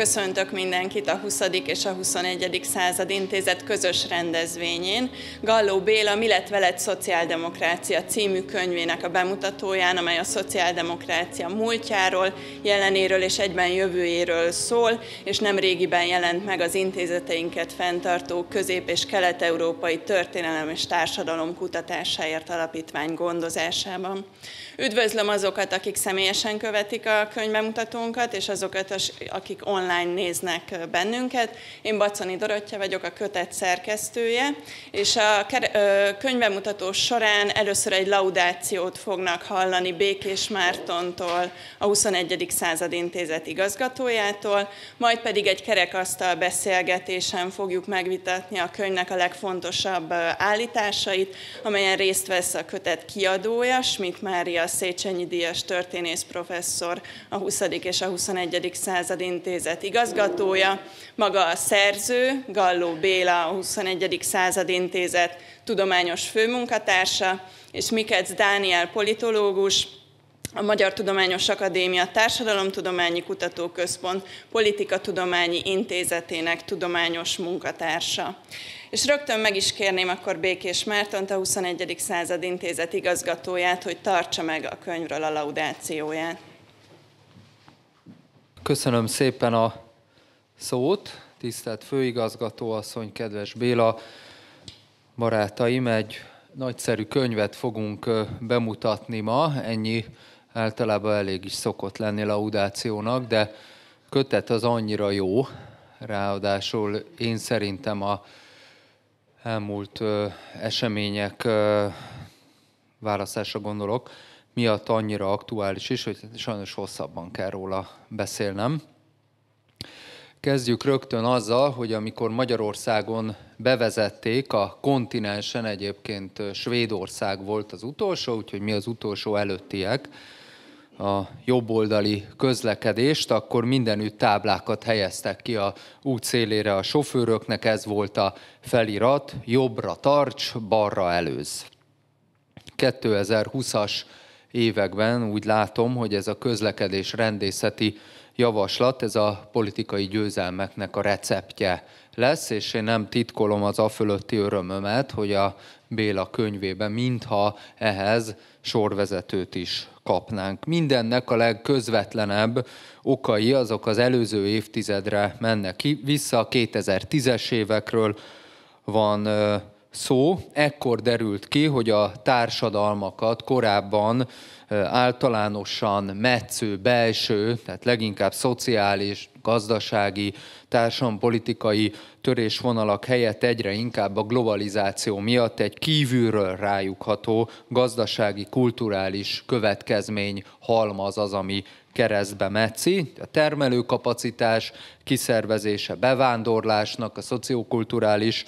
Köszöntök mindenkit a 20. és a 21. század intézet közös rendezvényén. Galló Béla Mi lett veled szociáldemokrácia című könyvének a bemutatóján, amely a szociáldemokrácia múltjáról, jelenéről és egyben jövőjéről szól, és nem régiben jelent meg az intézeteinket fenntartó közép- és kelet-európai történelem és társadalom kutatásáért alapítvány gondozásában. Üdvözlöm azokat, akik személyesen követik a könyvemutatónkat, és azokat, akik online online néznek bennünket. Én Bacani Dorottya vagyok, a kötet szerkesztője, és a könyvemutató során először egy laudációt fognak hallani Békés Mártontól, a 21. század intézet igazgatójától, majd pedig egy kerekasztal beszélgetésen fogjuk megvitatni a könyvnek a legfontosabb állításait, amelyen részt vesz a kötet kiadója, Schmidt Mária Széchenyi Díjas történész professzor, a 20. és a 21. század intézet Egyesület igazgatója, maga a szerző, Galló Béla, a 21. század intézet tudományos főmunkatársa, és Mikec Dániel politológus, a Magyar Tudományos Akadémia Társadalomtudományi Kutatóközpont Politikatudományi Intézetének tudományos munkatársa. És rögtön meg is kérném akkor Békés Mártont, a 21. század intézet igazgatóját, hogy tartsa meg a könyvről a laudációját. Köszönöm szépen a szót, tisztelt főigazgató asszony, kedves Béla, barátaim, egy nagyszerű könyvet fogunk bemutatni ma, ennyi általában elég is szokott lenni laudációnak, de kötet az annyira jó, ráadásul én szerintem a elmúlt események választásra gondolok, miatt annyira aktuális is, hogy sajnos hosszabban kell róla beszélnem. Kezdjük rögtön azzal, hogy amikor Magyarországon bevezették, a kontinensen egyébként Svédország volt az utolsó, úgyhogy mi az utolsó előttiek, a jobboldali közlekedést, akkor mindenütt táblákat helyeztek ki a út szélére a sofőröknek, ez volt a felirat, jobbra tarts, balra előz. 2020-as években úgy látom, hogy ez a közlekedés rendészeti javaslat, ez a politikai győzelmeknek a receptje lesz, és én nem titkolom az afölötti örömömet, hogy a Béla könyvében mintha ehhez sorvezetőt is kapnánk. Mindennek a legközvetlenebb okai azok az előző évtizedre mennek ki, vissza a 2010-es évekről van szó, ekkor derült ki, hogy a társadalmakat korábban általánosan metsző, belső, tehát leginkább szociális, gazdasági, társadalompolitikai törésvonalak helyett egyre inkább a globalizáció miatt egy kívülről rájukható gazdasági, kulturális következmény halmaz az, ami keresztbe metszi. A termelőkapacitás kiszervezése bevándorlásnak, a szociokulturális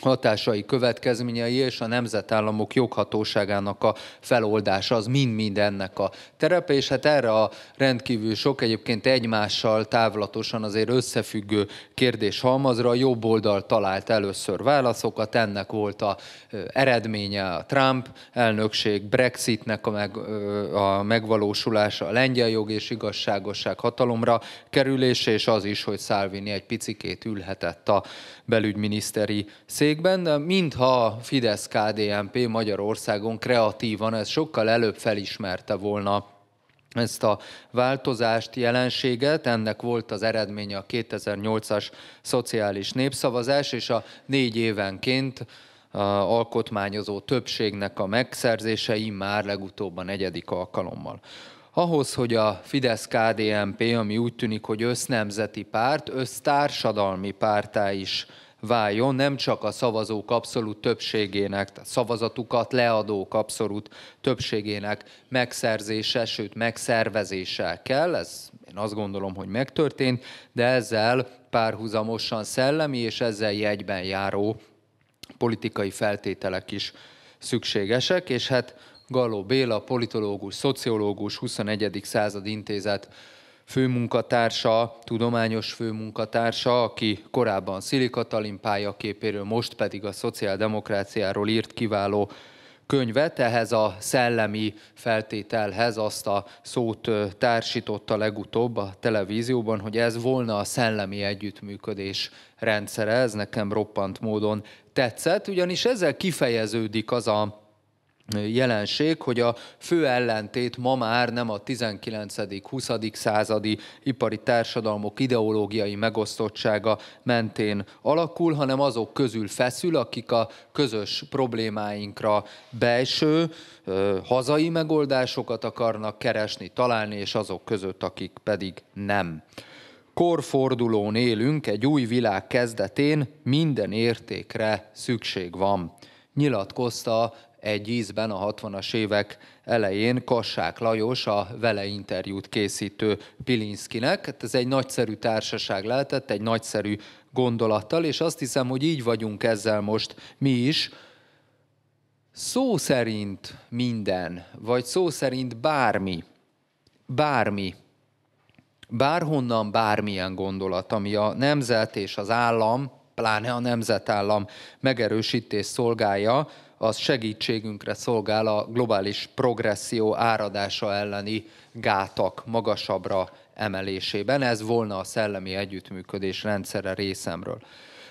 hatásai, következményei és a nemzetállamok joghatóságának a feloldása az mind-mind ennek a terepe, és hát erre a rendkívül sok egyébként egymással távlatosan azért összefüggő kérdés halmazra a jobb oldal talált először válaszokat, ennek volt a eredménye a Trump elnökség, Brexitnek a, meg, a megvalósulása, a lengyel jog és igazságosság hatalomra kerülése, és az is, hogy Szálvini egy picikét ülhetett a belügyminiszteri székben, de mintha fidesz KDMP Magyarországon kreatívan ez sokkal előbb felismerte volna ezt a változást, jelenséget. Ennek volt az eredménye a 2008-as szociális népszavazás, és a négy évenként alkotmányozó többségnek a megszerzése immár legutóbb a negyedik alkalommal. Ahhoz, hogy a Fidesz-KDNP, ami úgy tűnik, hogy össznemzeti párt, össztársadalmi pártá is váljon, nem csak a szavazók abszolút többségének, tehát szavazatukat leadók abszolút többségének megszerzése, sőt megszervezése kell, ez én azt gondolom, hogy megtörtént, de ezzel párhuzamosan szellemi és ezzel jegyben járó politikai feltételek is szükségesek, és hát Galó Béla, politológus, szociológus, 21. század intézet főmunkatársa, tudományos főmunkatársa, aki korábban Szilikatalin pályaképéről, most pedig a szociáldemokráciáról írt kiváló könyvet, ehhez a szellemi feltételhez azt a szót társította legutóbb a televízióban, hogy ez volna a szellemi együttműködés rendszere, ez nekem roppant módon tetszett, ugyanis ezzel kifejeződik az a jelenség, hogy a fő ellentét ma már nem a 19.-20. századi ipari társadalmok ideológiai megosztottsága mentén alakul, hanem azok közül feszül, akik a közös problémáinkra belső, hazai megoldásokat akarnak keresni, találni, és azok között, akik pedig nem. Korfordulón élünk, egy új világ kezdetén minden értékre szükség van nyilatkozta egy ízben a 60-as évek elején Kassák Lajos a vele interjút készítő Pilinszkinek. Hát ez egy nagyszerű társaság lehetett, egy nagyszerű gondolattal, és azt hiszem, hogy így vagyunk ezzel most mi is, szó szerint minden, vagy szó szerint bármi, bármi, bárhonnan bármilyen gondolat, ami a nemzet és az állam, pláne a nemzetállam megerősítés szolgálja, az segítségünkre szolgál a globális progresszió áradása elleni gátak magasabbra emelésében. Ez volna a szellemi együttműködés rendszere részemről.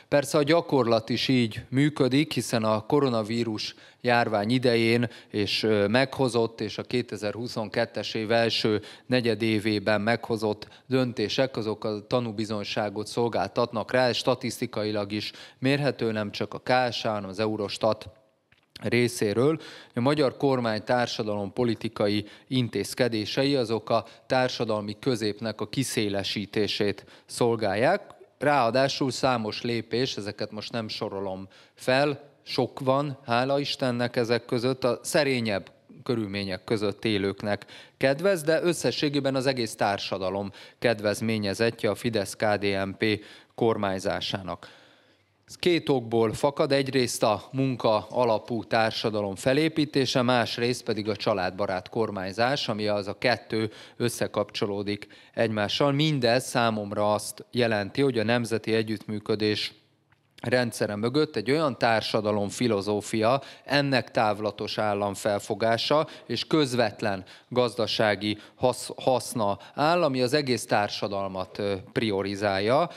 Persze a gyakorlat is így működik, hiszen a koronavírus járvány idején és meghozott, és a 2022-es év első negyedévében meghozott döntések, azok a tanúbizonyságot szolgáltatnak rá, és statisztikailag is mérhető nem csak a KSA, hanem az Eurostat részéről. A magyar kormány társadalom politikai intézkedései azok a társadalmi középnek a kiszélesítését szolgálják. Ráadásul számos lépés, ezeket most nem sorolom fel, sok van, hála Istennek ezek között, a szerényebb körülmények között élőknek kedvez, de összességében az egész társadalom kedvezményezetje a Fidesz-KDNP kormányzásának. Ez két okból fakad, egyrészt a munka alapú társadalom felépítése, másrészt pedig a családbarát kormányzás, ami az a kettő összekapcsolódik egymással. Mindez számomra azt jelenti, hogy a nemzeti együttműködés rendszere mögött egy olyan társadalom filozófia, ennek távlatos felfogása és közvetlen gazdasági hasz, haszna áll, ami az egész társadalmat priorizálja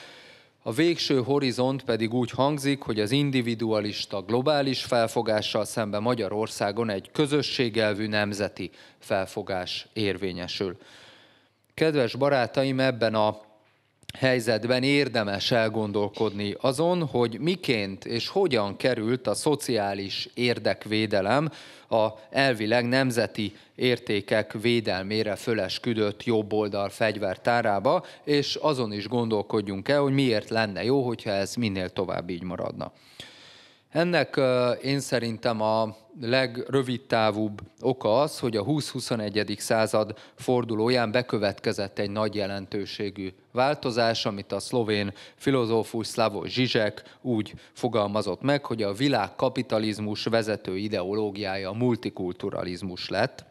a végső horizont pedig úgy hangzik, hogy az individualista, globális felfogással szemben Magyarországon egy közösségelvű nemzeti felfogás érvényesül. Kedves barátaim, ebben a helyzetben érdemes elgondolkodni azon, hogy miként és hogyan került a szociális érdekvédelem a elvileg nemzeti értékek védelmére fölesküdött jobboldal fegyvertárába, és azon is gondolkodjunk el, hogy miért lenne jó, hogyha ez minél tovább így maradna. Ennek én szerintem a legrövidtávúbb oka az, hogy a 20-21. század fordulóján bekövetkezett egy nagy jelentőségű változás, amit a szlovén filozófus Slavo Zizek úgy fogalmazott meg, hogy a világkapitalizmus vezető ideológiája a multikulturalizmus lett.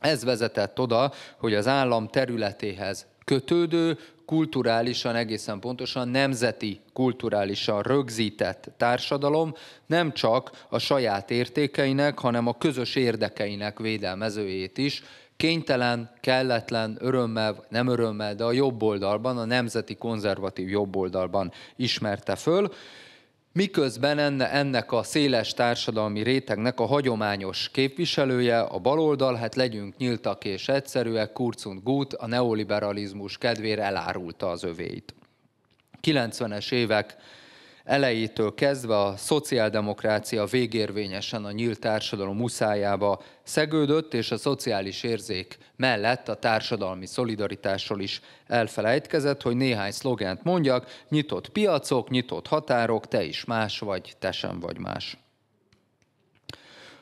Ez vezetett oda, hogy az állam területéhez kötődő, kulturálisan, egészen pontosan nemzeti kulturálisan rögzített társadalom nem csak a saját értékeinek, hanem a közös érdekeinek védelmezőjét is, kénytelen, kelletlen, örömmel, nem örömmel, de a jobb oldalban, a nemzeti konzervatív jobb oldalban ismerte föl miközben enne, ennek a széles társadalmi rétegnek a hagyományos képviselője, a baloldal, hát legyünk nyíltak és egyszerűek, Kurzun Gut a neoliberalizmus kedvére elárulta az övéit. 90-es évek elejétől kezdve a szociáldemokrácia végérvényesen a nyílt társadalom muszájába szegődött, és a szociális érzék mellett a társadalmi szolidaritásról is elfelejtkezett, hogy néhány szlogent mondjak, nyitott piacok, nyitott határok, te is más vagy, te sem vagy más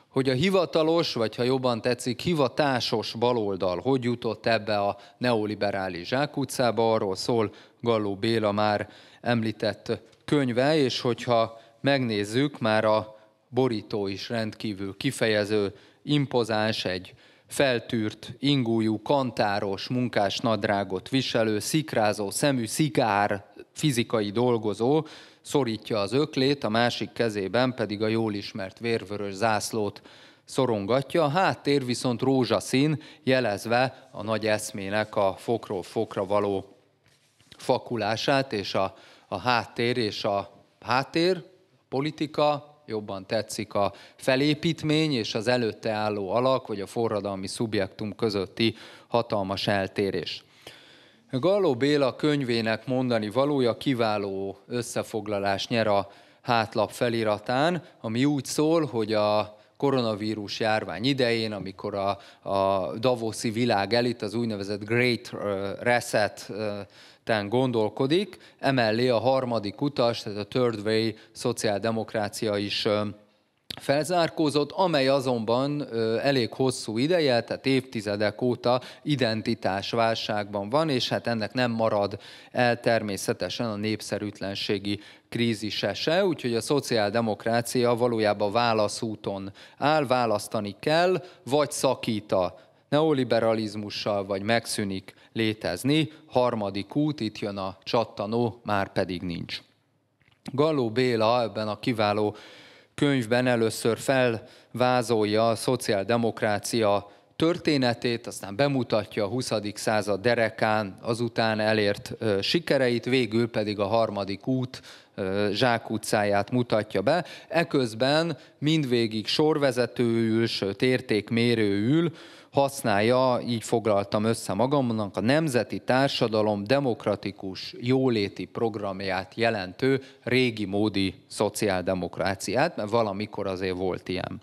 hogy a hivatalos, vagy ha jobban tetszik, hivatásos baloldal hogy jutott ebbe a neoliberális zsákutcába, arról szól Galló Béla már említett könyve, és hogyha megnézzük, már a borító is rendkívül kifejező, impozáns, egy feltűrt, ingújú, kantáros, munkás nadrágot viselő, szikrázó szemű, szikár fizikai dolgozó szorítja az öklét, a másik kezében pedig a jól ismert vérvörös zászlót szorongatja, a háttér viszont rózsaszín, jelezve a nagy eszmének a fokról fokra való fakulását és a a háttér és a háttér, a politika, jobban tetszik a felépítmény és az előtte álló alak, vagy a forradalmi szubjektum közötti hatalmas eltérés. Galló Béla könyvének mondani valója kiváló összefoglalás nyer a hátlap feliratán, ami úgy szól, hogy a koronavírus járvány idején, amikor a, a Davoszi világ elit az úgynevezett Great Reset ten gondolkodik, emellé a harmadik utas, tehát a Third Way szociáldemokrácia is felzárkózott, amely azonban elég hosszú ideje, tehát évtizedek óta identitásválságban van, és hát ennek nem marad el természetesen a népszerűtlenségi krízise se, úgyhogy a szociáldemokrácia valójában válaszúton áll, választani kell, vagy szakít a neoliberalizmussal, vagy megszűnik létezni. Harmadik út, itt jön a csattanó, már pedig nincs. Galó Béla ebben a kiváló könyvben először felvázolja a szociáldemokrácia történetét, aztán bemutatja a 20. század derekán, azután elért sikereit, végül pedig a harmadik út Zsák utcáját mutatja be. Eközben mindvégig sorvezetőül, sőt értékmérőül használja, így foglaltam össze magamnak, a Nemzeti Társadalom Demokratikus Jóléti Programját jelentő régi módi szociáldemokráciát, mert valamikor azért volt ilyen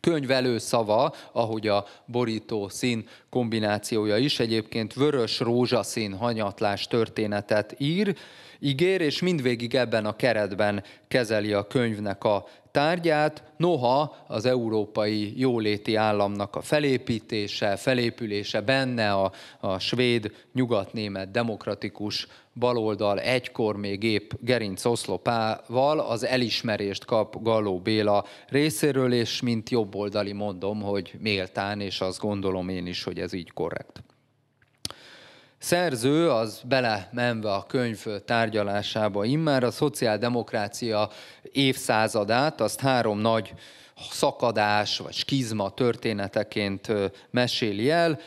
könyvelő szava, ahogy a borító szín kombinációja is egyébként vörös rózsaszín hanyatlás történetet ír, ígér, és mindvégig ebben a keretben kezeli a könyvnek a tárgyát, noha az európai jóléti államnak a felépítése, felépülése benne a, a svéd nyugatnémet demokratikus baloldal egykor még épp Gerinc oszlopával az elismerést kap Galló Béla részéről, és mint jobboldali mondom, hogy méltán, és azt gondolom én is, hogy ez így korrekt szerző az menve a könyv tárgyalásába immár a szociáldemokrácia évszázadát, azt három nagy szakadás vagy skizma történeteként meséli el.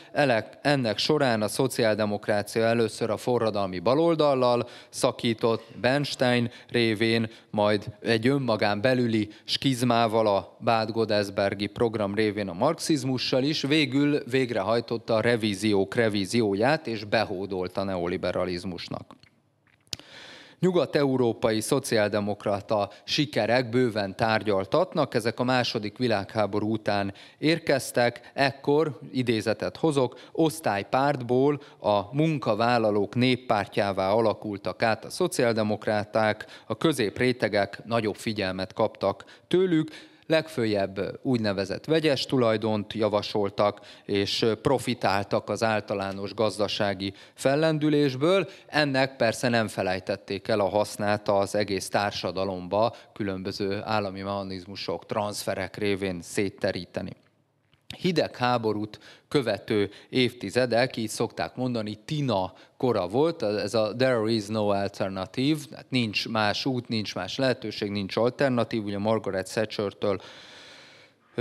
Ennek során a szociáldemokrácia először a forradalmi baloldallal szakított Bernstein révén, majd egy önmagán belüli skizmával a Bád Godesbergi program révén a marxizmussal is, végül végrehajtotta a revíziók revízióját és behódolt a neoliberalizmusnak nyugat-európai szociáldemokrata sikerek bőven tárgyaltatnak, ezek a második világháború után érkeztek, ekkor, idézetet hozok, osztálypártból a munkavállalók néppártjává alakultak át a szociáldemokraták, a középrétegek nagyobb figyelmet kaptak tőlük, legfőjebb úgynevezett vegyes tulajdont javasoltak, és profitáltak az általános gazdasági fellendülésből. Ennek persze nem felejtették el a hasznát az egész társadalomba különböző állami mechanizmusok, transferek révén szétteríteni hidegháborút követő évtizedek, így szokták mondani, Tina kora volt, ez a there is no alternative, tehát nincs más út, nincs más lehetőség, nincs alternatív, ugye Margaret Thatcher-től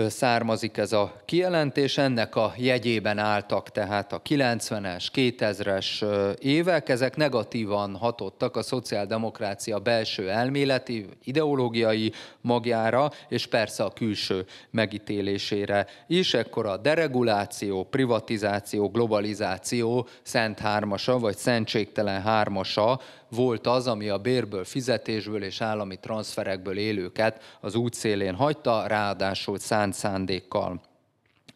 származik ez a kijelentés. Ennek a jegyében álltak tehát a 90-es, 2000-es évek, ezek negatívan hatottak a szociáldemokrácia belső elméleti, ideológiai magjára, és persze a külső megítélésére is. Ekkor a dereguláció, privatizáció, globalizáció szent hármasa, vagy szentségtelen hármasa volt az, ami a bérből, fizetésből és állami transferekből élőket az útszélén hagyta, ráadásul 100 szánt szándékkal.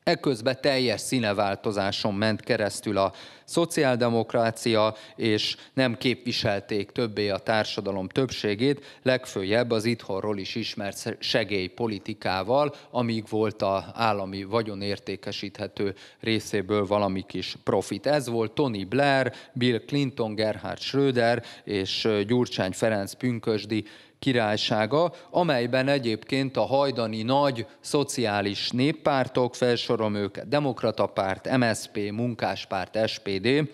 Ekközben teljes színeváltozáson ment keresztül a szociáldemokrácia, és nem képviselték többé a társadalom többségét, legfőjebb az itthonról is ismert segélypolitikával, amíg volt a állami vagyon értékesíthető részéből valami kis profit. Ez volt Tony Blair, Bill Clinton, Gerhard Schröder és Gyurcsány Ferenc Pünkösdi királysága, amelyben egyébként a hajdani nagy szociális néppártok, felsorom őket, Demokrata párt, MSP, Munkáspárt, SPD,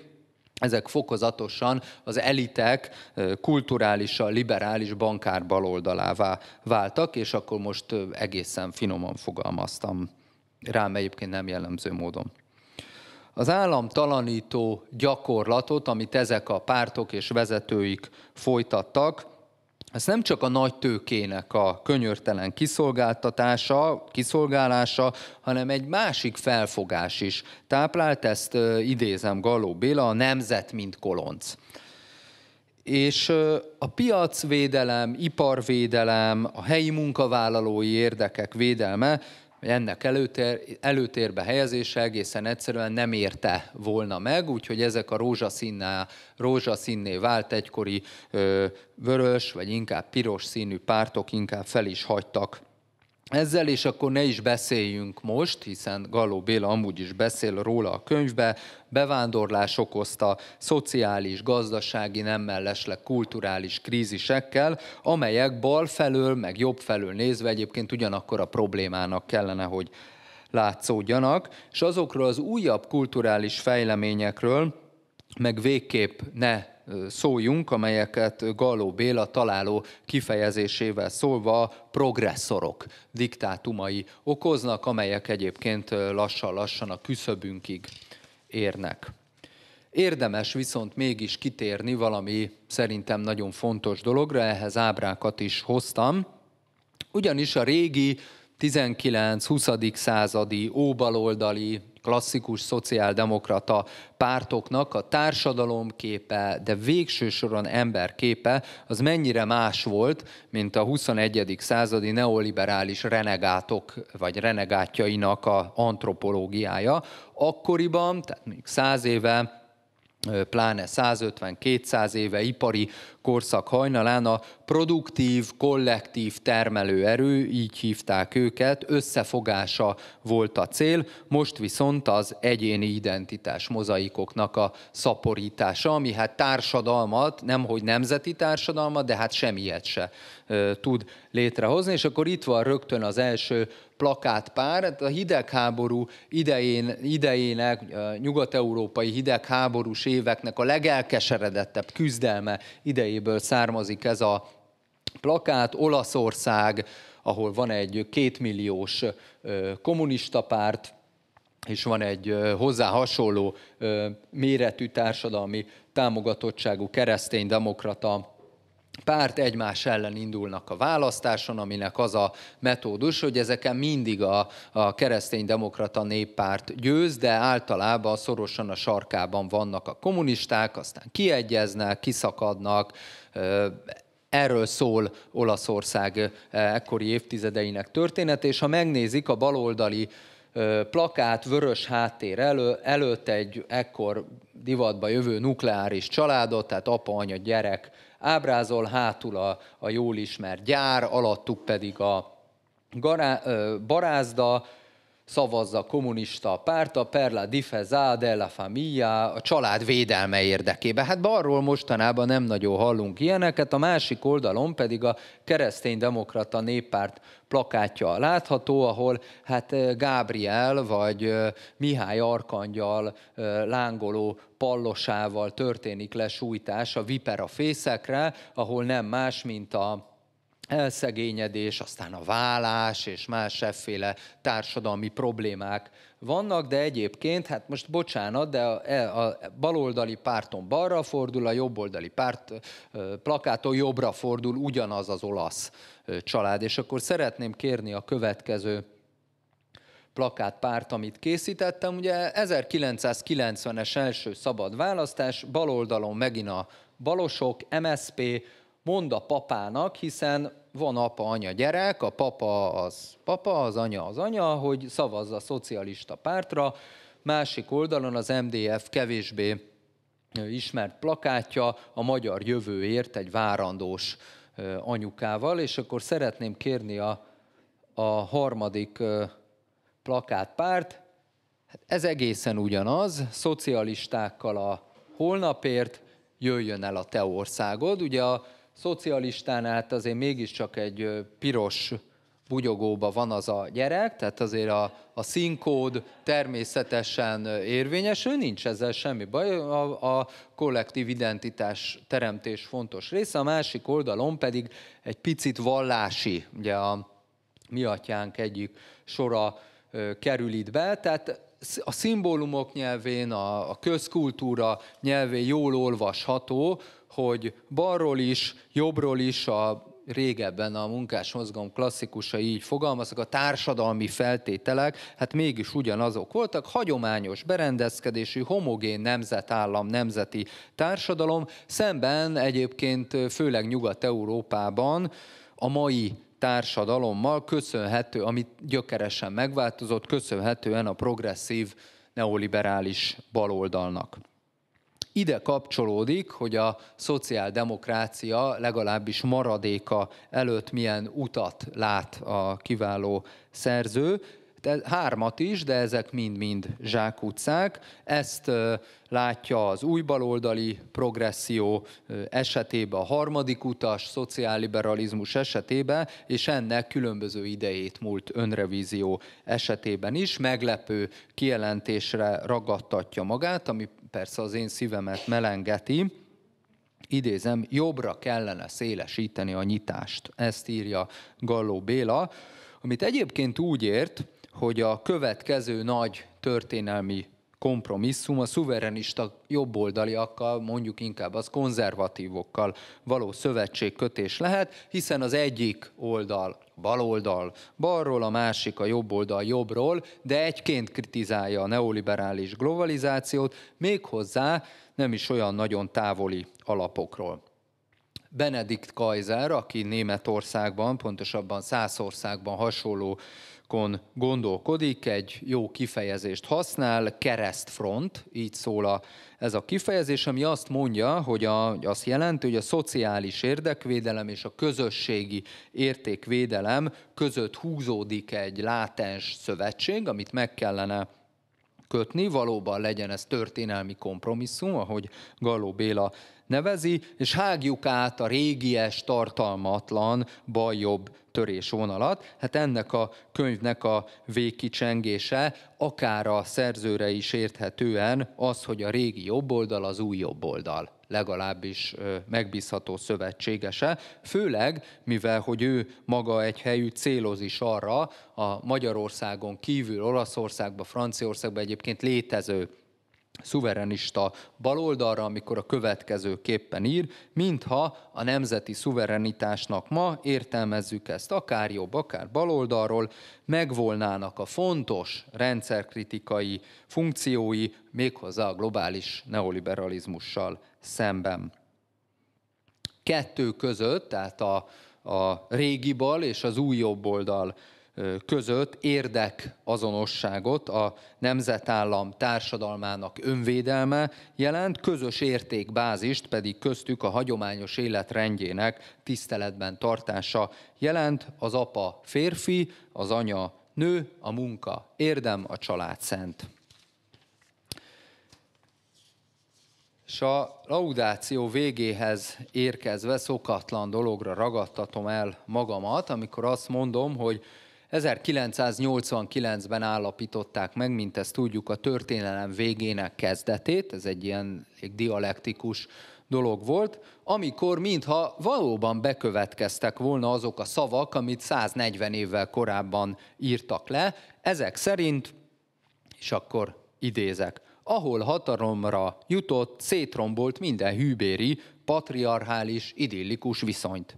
ezek fokozatosan az elitek kulturálisan liberális bankár baloldalává váltak, és akkor most egészen finoman fogalmaztam rám egyébként nem jellemző módon. Az államtalanító gyakorlatot, amit ezek a pártok és vezetőik folytattak, ez nem csak a nagy tőkének a könyörtelen kiszolgáltatása, kiszolgálása, hanem egy másik felfogás is táplált, ezt idézem Galó Béla, a nemzet mint kolonc. És a piacvédelem, iparvédelem, a helyi munkavállalói érdekek védelme ennek előtér, előtérbe helyezése egészen egyszerűen nem érte volna meg, úgyhogy ezek a rózsaszínná, rózsaszínné vált egykori ö, vörös, vagy inkább piros színű pártok inkább fel is hagytak ezzel, és akkor ne is beszéljünk most, hiszen Galó Béla amúgy is beszél róla a könyvbe, bevándorlás okozta szociális, gazdasági, nem mellesleg kulturális krízisekkel, amelyek bal felől, meg jobb felől nézve egyébként ugyanakkor a problémának kellene, hogy látszódjanak, és azokról az újabb kulturális fejleményekről meg végképp ne szóljunk, amelyeket Galló Béla találó kifejezésével szólva progresszorok diktátumai okoznak, amelyek egyébként lassan-lassan a küszöbünkig érnek. Érdemes viszont mégis kitérni valami szerintem nagyon fontos dologra, ehhez ábrákat is hoztam, ugyanis a régi 19-20. századi óbaloldali klasszikus szociáldemokrata pártoknak a társadalomképe, de végső soron emberképe, az mennyire más volt, mint a 21. századi neoliberális renegátok vagy renegátjainak a antropológiája. Akkoriban, tehát még száz éve, pláne 150-200 éve ipari korszak hajnalán a produktív, kollektív termelőerő, így hívták őket, összefogása volt a cél, most viszont az egyéni identitás mozaikoknak a szaporítása, ami hát társadalmat, nemhogy nemzeti társadalmat, de hát semmiet se ö, tud létrehozni, és akkor itt van rögtön az első plakátpár. Hát a hidegháború idején, idejének, nyugat-európai hidegháborús éveknek a legelkeseredettebb küzdelme idejéből származik ez a plakát. Olaszország, ahol van egy kétmilliós kommunista párt, és van egy hozzá hasonló méretű társadalmi támogatottságú kereszténydemokrata párt egymás ellen indulnak a választáson, aminek az a metódus, hogy ezeken mindig a, a kereszténydemokrata néppárt győz, de általában szorosan a sarkában vannak a kommunisták, aztán kiegyeznek, kiszakadnak, Erről szól Olaszország ekkori évtizedeinek története, és ha megnézik a baloldali plakát vörös háttér elő, előtt egy ekkor divatba jövő nukleáris családot, tehát apa, anya, gyerek ábrázol, hátul a, a jól ismert gyár, alattuk pedig a gará, ö, barázda, szavazza a kommunista párta, a per la difesa della famiglia, a család védelme érdekében. Hát arról mostanában nem nagyon hallunk ilyeneket, a másik oldalon pedig a kereszténydemokrata néppárt plakátja látható, ahol hát Gábriel vagy Mihály Arkangyal lángoló pallosával történik lesújtás a vipera fészekre, ahol nem más, mint a elszegényedés, aztán a vállás és más efféle társadalmi problémák vannak, de egyébként, hát most bocsánat, de a, e- a baloldali párton balra fordul, a jobboldali párt plakáton jobbra fordul ugyanaz az olasz család. És akkor szeretném kérni a következő plakátpárt, amit készítettem. Ugye 1990-es első szabad választás, baloldalon megint a balosok, MSP, mond a papának, hiszen van apa, anya, gyerek, a papa az papa, az anya az anya, hogy szavazza a szocialista pártra. Másik oldalon az MDF kevésbé ismert plakátja a magyar jövőért egy várandós anyukával, és akkor szeretném kérni a, a harmadik plakátpárt. Hát ez egészen ugyanaz, szocialistákkal a holnapért, jöjjön el a te országod. Ugye a szocialistán át azért mégiscsak egy piros bugyogóba van az a gyerek, tehát azért a, a színkód természetesen érvényesül, nincs ezzel semmi baj, a, a kollektív identitás teremtés fontos része, a másik oldalon pedig egy picit vallási, ugye a mi atyánk egyik sora ö, kerül itt be, tehát a szimbólumok nyelvén, a, a közkultúra nyelvén jól olvasható, hogy balról is, jobbról is a régebben a munkásmozgalom mozgalom klasszikusa így fogalmazok, a társadalmi feltételek, hát mégis ugyanazok voltak, hagyományos berendezkedésű, homogén nemzetállam, nemzeti társadalom, szemben egyébként főleg Nyugat-Európában a mai társadalommal köszönhető, amit gyökeresen megváltozott, köszönhetően a progresszív neoliberális baloldalnak. Ide kapcsolódik, hogy a szociáldemokrácia legalábbis maradéka előtt milyen utat lát a kiváló szerző itt hármat is, de ezek mind-mind zsákutcák. Ezt látja az új baloldali progresszió esetében, a harmadik utas szociálliberalizmus esetében, és ennek különböző idejét múlt önrevízió esetében is meglepő kijelentésre ragadtatja magát, ami persze az én szívemet melengeti idézem, jobbra kellene szélesíteni a nyitást. Ezt írja Galló Béla, amit egyébként úgy ért, hogy a következő nagy történelmi kompromisszum a szuverenista jobboldaliakkal, mondjuk inkább az konzervatívokkal való szövetségkötés lehet, hiszen az egyik oldal baloldal balról, a másik a jobb oldal jobbról, de egyként kritizálja a neoliberális globalizációt, méghozzá nem is olyan nagyon távoli alapokról. Benedikt Kaiser, aki Németországban, pontosabban Szászországban hasonló kon gondolkodik, egy jó kifejezést használ, keresztfront, így szól a, ez a kifejezés, ami azt mondja, hogy a, azt jelenti, hogy a szociális érdekvédelem és a közösségi értékvédelem között húzódik egy látens szövetség, amit meg kellene kötni, valóban legyen ez történelmi kompromisszum, ahogy Galó Béla nevezi, és hágjuk át a régies, tartalmatlan, baljobb törésvonalat. Hát ennek a könyvnek a végkicsengése, akár a szerzőre is érthetően az, hogy a régi jobb oldal az új jobb oldal legalábbis megbízható szövetségese, főleg, mivel hogy ő maga egy helyű céloz is arra a Magyarországon kívül, Olaszországba, Franciaországba egyébként létező szuverenista baloldalra, amikor a következő képpen ír, mintha a nemzeti szuverenitásnak ma, értelmezzük ezt akár jobb, akár baloldalról, megvolnának a fontos rendszerkritikai funkciói, méghozzá a globális neoliberalizmussal szemben. Kettő között, tehát a, a régi bal és az új jobb oldal között érdek azonosságot a nemzetállam társadalmának önvédelme jelent, közös értékbázist pedig köztük a hagyományos életrendjének tiszteletben tartása jelent, az apa férfi, az anya nő, a munka érdem, a család szent. És a laudáció végéhez érkezve szokatlan dologra ragadtatom el magamat, amikor azt mondom, hogy 1989-ben állapították meg, mint ezt tudjuk, a történelem végének kezdetét, ez egy ilyen egy dialektikus dolog volt, amikor mintha valóban bekövetkeztek volna azok a szavak, amit 140 évvel korábban írtak le. Ezek szerint, és akkor idézek, ahol hatalomra jutott, szétrombolt minden hűbéri, patriarchális, idillikus viszonyt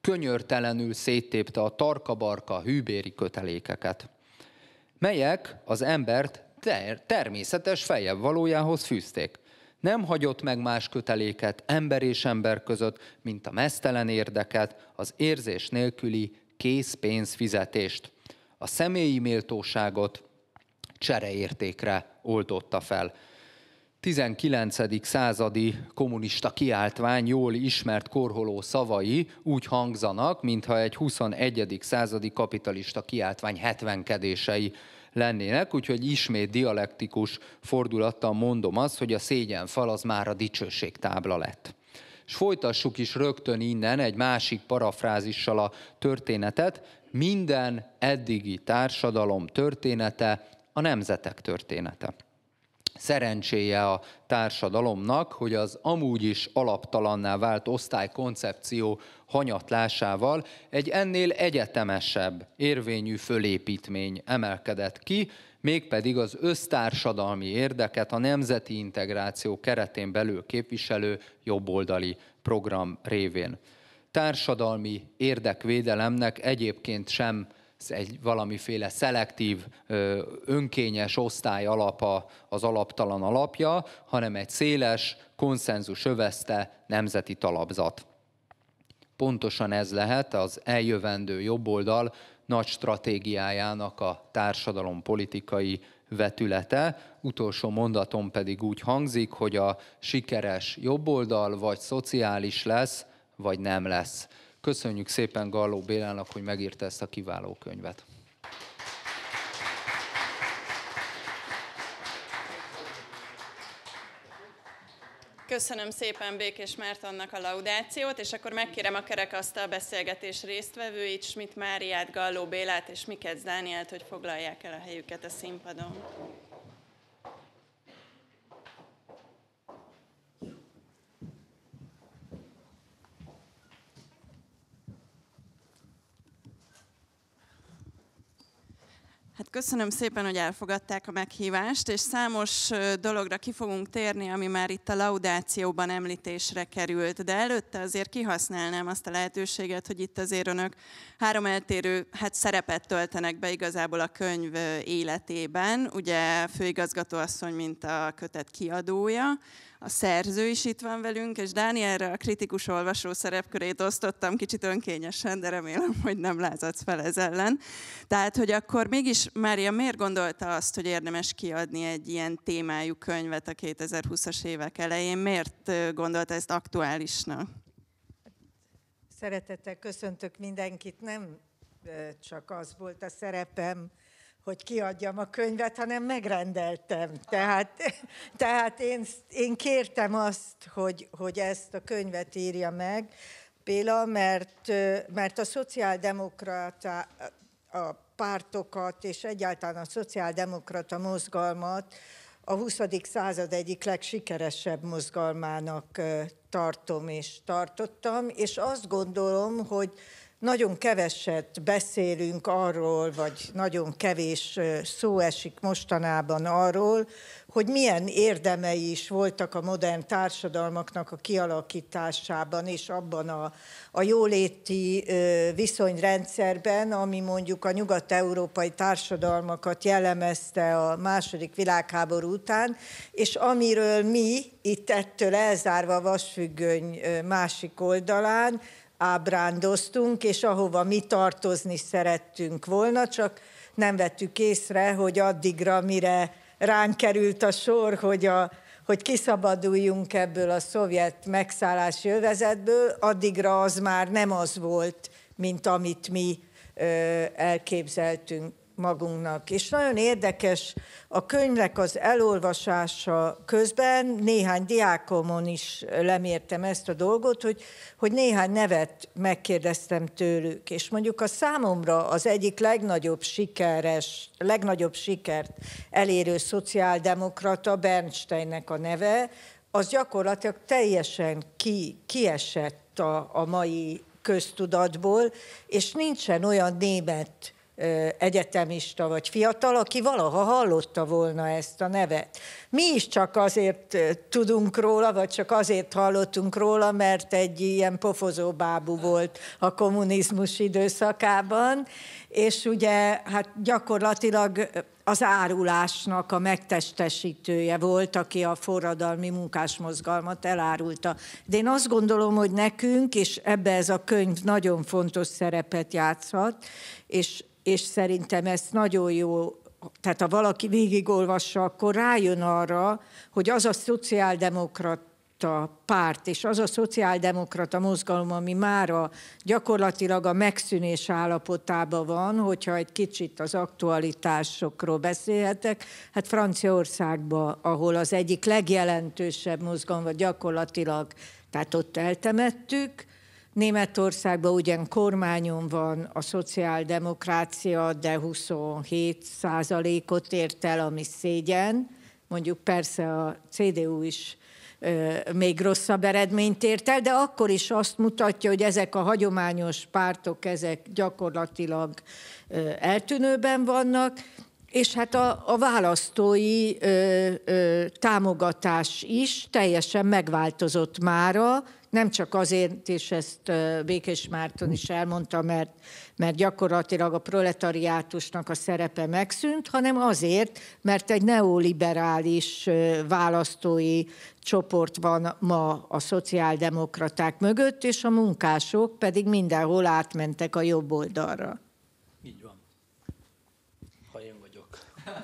könyörtelenül széttépte a tarkabarka hűbéri kötelékeket, melyek az embert ter- természetes fejebb valójához fűzték. Nem hagyott meg más köteléket ember és ember között, mint a mesztelen érdeket, az érzés nélküli készpénz fizetést. A személyi méltóságot csereértékre oldotta fel. 19. századi kommunista kiáltvány jól ismert korholó szavai úgy hangzanak, mintha egy 21. századi kapitalista kiáltvány hetvenkedései lennének, úgyhogy ismét dialektikus fordulattal mondom azt, hogy a fal az már a dicsőség tábla lett. És folytassuk is rögtön innen egy másik parafrázissal a történetet, minden eddigi társadalom története a nemzetek története szerencséje a társadalomnak, hogy az amúgy is alaptalanná vált osztálykoncepció hanyatlásával egy ennél egyetemesebb érvényű fölépítmény emelkedett ki, mégpedig az össztársadalmi érdeket a nemzeti integráció keretén belül képviselő jobboldali program révén. Társadalmi érdekvédelemnek egyébként sem egy valamiféle szelektív, önkényes osztály alapa az alaptalan alapja, hanem egy széles, konszenzus övezte nemzeti talapzat. Pontosan ez lehet az eljövendő jobboldal nagy stratégiájának a politikai vetülete. Utolsó mondatom pedig úgy hangzik, hogy a sikeres jobboldal vagy szociális lesz, vagy nem lesz. Köszönjük szépen Galló Bélának, hogy megírta ezt a kiváló könyvet. Köszönöm szépen Békés Mártonnak a laudációt, és akkor megkérem a kerekasztal beszélgetés résztvevőit, Schmidt Máriát, Galló Bélát és Miketz Dánielt, hogy foglalják el a helyüket a színpadon. köszönöm szépen, hogy elfogadták a meghívást, és számos dologra ki fogunk térni, ami már itt a laudációban említésre került. De előtte azért kihasználnám azt a lehetőséget, hogy itt azért önök három eltérő hát szerepet töltenek be igazából a könyv életében. Ugye főigazgatóasszony, mint a kötet kiadója, a szerző is itt van velünk, és Dánielre a kritikus olvasó szerepkörét osztottam kicsit önkényesen, de remélem, hogy nem lázadsz fel ez ellen. Tehát, hogy akkor mégis, Mária, miért gondolta azt, hogy érdemes kiadni egy ilyen témájú könyvet a 2020-as évek elején? Miért gondolta ezt aktuálisnak? Szeretettel köszöntök mindenkit, nem csak az volt a szerepem, hogy kiadjam a könyvet, hanem megrendeltem. Tehát, tehát én, én kértem azt, hogy, hogy ezt a könyvet írja meg Béla, mert, mert a szociáldemokrata a pártokat és egyáltalán a szociáldemokrata mozgalmat a 20. század egyik legsikeresebb mozgalmának tartom és tartottam, és azt gondolom, hogy nagyon keveset beszélünk arról, vagy nagyon kevés szó esik mostanában arról, hogy milyen érdemei is voltak a modern társadalmaknak a kialakításában és abban a, a jóléti viszonyrendszerben, ami mondjuk a nyugat-európai társadalmakat jellemezte a második világháború után, és amiről mi itt ettől elzárva a vasfüggöny másik oldalán ábrándoztunk, és ahova mi tartozni szerettünk volna, csak nem vettük észre, hogy addigra, mire ránk került a sor, hogy, a, hogy kiszabaduljunk ebből a szovjet megszállási övezetből, addigra az már nem az volt, mint amit mi ö, elképzeltünk magunknak. És nagyon érdekes a könyvek az elolvasása közben, néhány diákomon is lemértem ezt a dolgot, hogy, hogy néhány nevet megkérdeztem tőlük. És mondjuk a számomra az egyik legnagyobb sikeres, legnagyobb sikert elérő szociáldemokrata Bernsteinnek a neve, az gyakorlatilag teljesen ki, kiesett a, a mai köztudatból, és nincsen olyan német egyetemista vagy fiatal, aki valaha hallotta volna ezt a nevet. Mi is csak azért tudunk róla, vagy csak azért hallottunk róla, mert egy ilyen pofozó bábú volt a kommunizmus időszakában, és ugye hát gyakorlatilag az árulásnak a megtestesítője volt, aki a forradalmi munkásmozgalmat elárulta. De én azt gondolom, hogy nekünk, és ebbe ez a könyv nagyon fontos szerepet játszhat, és és szerintem ezt nagyon jó tehát ha valaki végigolvassa, akkor rájön arra, hogy az a szociáldemokrat a párt és az a szociáldemokrata mozgalom, ami a gyakorlatilag a megszűnés állapotában van, hogyha egy kicsit az aktualitásokról beszélhetek, hát Franciaországban, ahol az egyik legjelentősebb mozgalom, vagy gyakorlatilag, tehát ott eltemettük, Németországban ugyan kormányon van a szociáldemokrácia, de 27 százalékot ért el, ami szégyen. Mondjuk persze a CDU is ö, még rosszabb eredményt ért el, de akkor is azt mutatja, hogy ezek a hagyományos pártok, ezek gyakorlatilag ö, eltűnőben vannak, és hát a, a választói ö, ö, támogatás is teljesen megváltozott mára, nem csak azért, és ezt Békés Márton is elmondta, mert, mert gyakorlatilag a proletariátusnak a szerepe megszűnt, hanem azért, mert egy neoliberális választói csoport van ma a szociáldemokraták mögött, és a munkások pedig mindenhol átmentek a jobb oldalra. Így van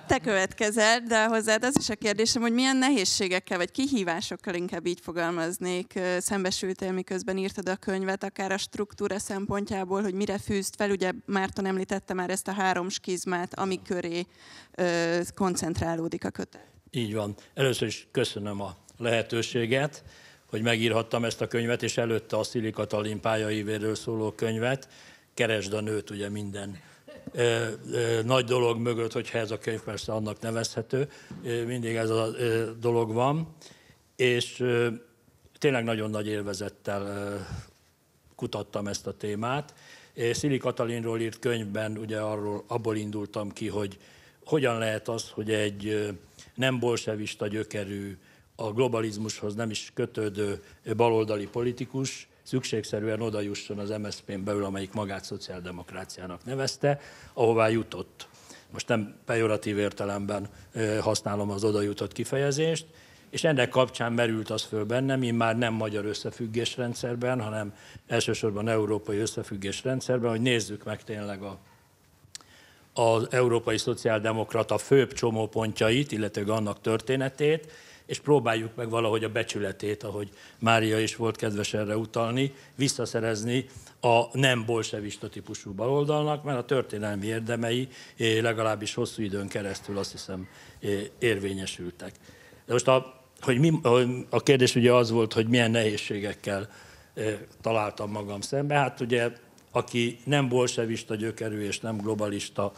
te következel, de hozzád az is a kérdésem, hogy milyen nehézségekkel vagy kihívásokkal inkább így fogalmaznék szembesültél, miközben írtad a könyvet, akár a struktúra szempontjából, hogy mire fűzt fel, ugye Márton említette már ezt a három skizmát, ami köré ö, koncentrálódik a kötet. Így van. Először is köszönöm a lehetőséget, hogy megírhattam ezt a könyvet, és előtte a Szilikatalin pályaivéről szóló könyvet. Keresd a nőt ugye minden e, e, nagy dolog mögött, hogyha ez a könyv persze annak nevezhető, e, mindig ez a e, dolog van, és e, tényleg nagyon nagy élvezettel e, kutattam ezt a témát. Szili Katalinról írt könyvben ugye arról, abból indultam ki, hogy hogyan lehet az, hogy egy nem bolsevista gyökerű, a globalizmushoz nem is kötődő baloldali politikus szükségszerűen oda jusson az MSZP-n belül, amelyik magát szociáldemokráciának nevezte, ahová jutott. Most nem pejoratív értelemben használom az oda jutott kifejezést, és ennek kapcsán merült az föl bennem, én már nem magyar összefüggésrendszerben, hanem elsősorban európai összefüggésrendszerben, hogy nézzük meg tényleg a, az európai szociáldemokrata főbb csomópontjait, illetve annak történetét, és próbáljuk meg valahogy a becsületét, ahogy Mária is volt kedves erre utalni, visszaszerezni a nem bolsevista típusú baloldalnak, mert a történelmi érdemei eh, legalábbis hosszú időn keresztül azt hiszem eh, érvényesültek. De most a, hogy mi, a kérdés ugye az volt, hogy milyen nehézségekkel eh, találtam magam szembe. Hát ugye aki nem bolsevista gyökerű és nem globalista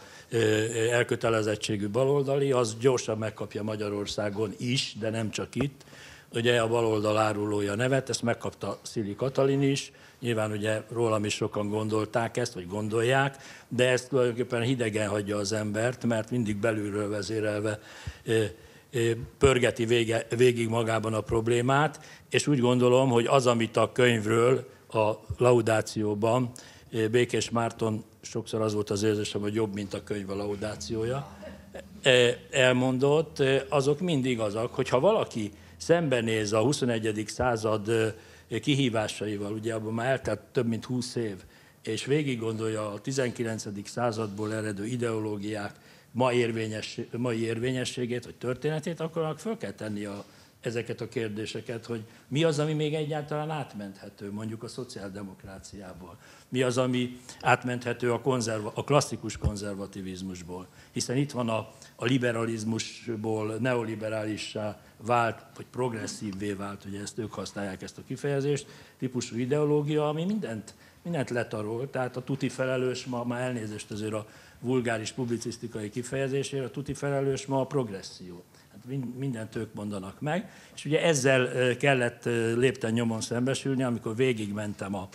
elkötelezettségű baloldali, az gyorsan megkapja Magyarországon is, de nem csak itt. Ugye a baloldal árulója nevet, ezt megkapta Szili Katalin is, nyilván ugye rólam is sokan gondolták ezt, vagy gondolják, de ezt tulajdonképpen hidegen hagyja az embert, mert mindig belülről vezérelve pörgeti vége, végig magában a problémát, és úgy gondolom, hogy az, amit a könyvről a laudációban Békés Márton sokszor az volt az érzésem, hogy jobb, mint a könyv a laudációja, e, elmondott, e, azok mind igazak, hogyha valaki szembenéz a 21. század e, kihívásaival, ugye abban már eltelt több mint 20 év, és végig gondolja a 19. századból eredő ideológiák mai, érvényes, mai érvényességét, vagy történetét, akkor föl kell tenni a, ezeket a kérdéseket, hogy mi az, ami még egyáltalán átmenthető mondjuk a szociáldemokráciából, mi az, ami átmenthető a, konzerva, a klasszikus konzervativizmusból, hiszen itt van a, a liberalizmusból neoliberálissá vált, vagy progresszívvé vált, ugye ezt ők használják ezt a kifejezést, típusú ideológia, ami mindent, mindent letarol, tehát a tuti felelős ma, már elnézést azért a vulgáris publicisztikai kifejezésére, a tuti felelős ma a progressziót mindent ők mondanak meg, és ugye ezzel kellett lépten nyomon szembesülni, amikor végigmentem a,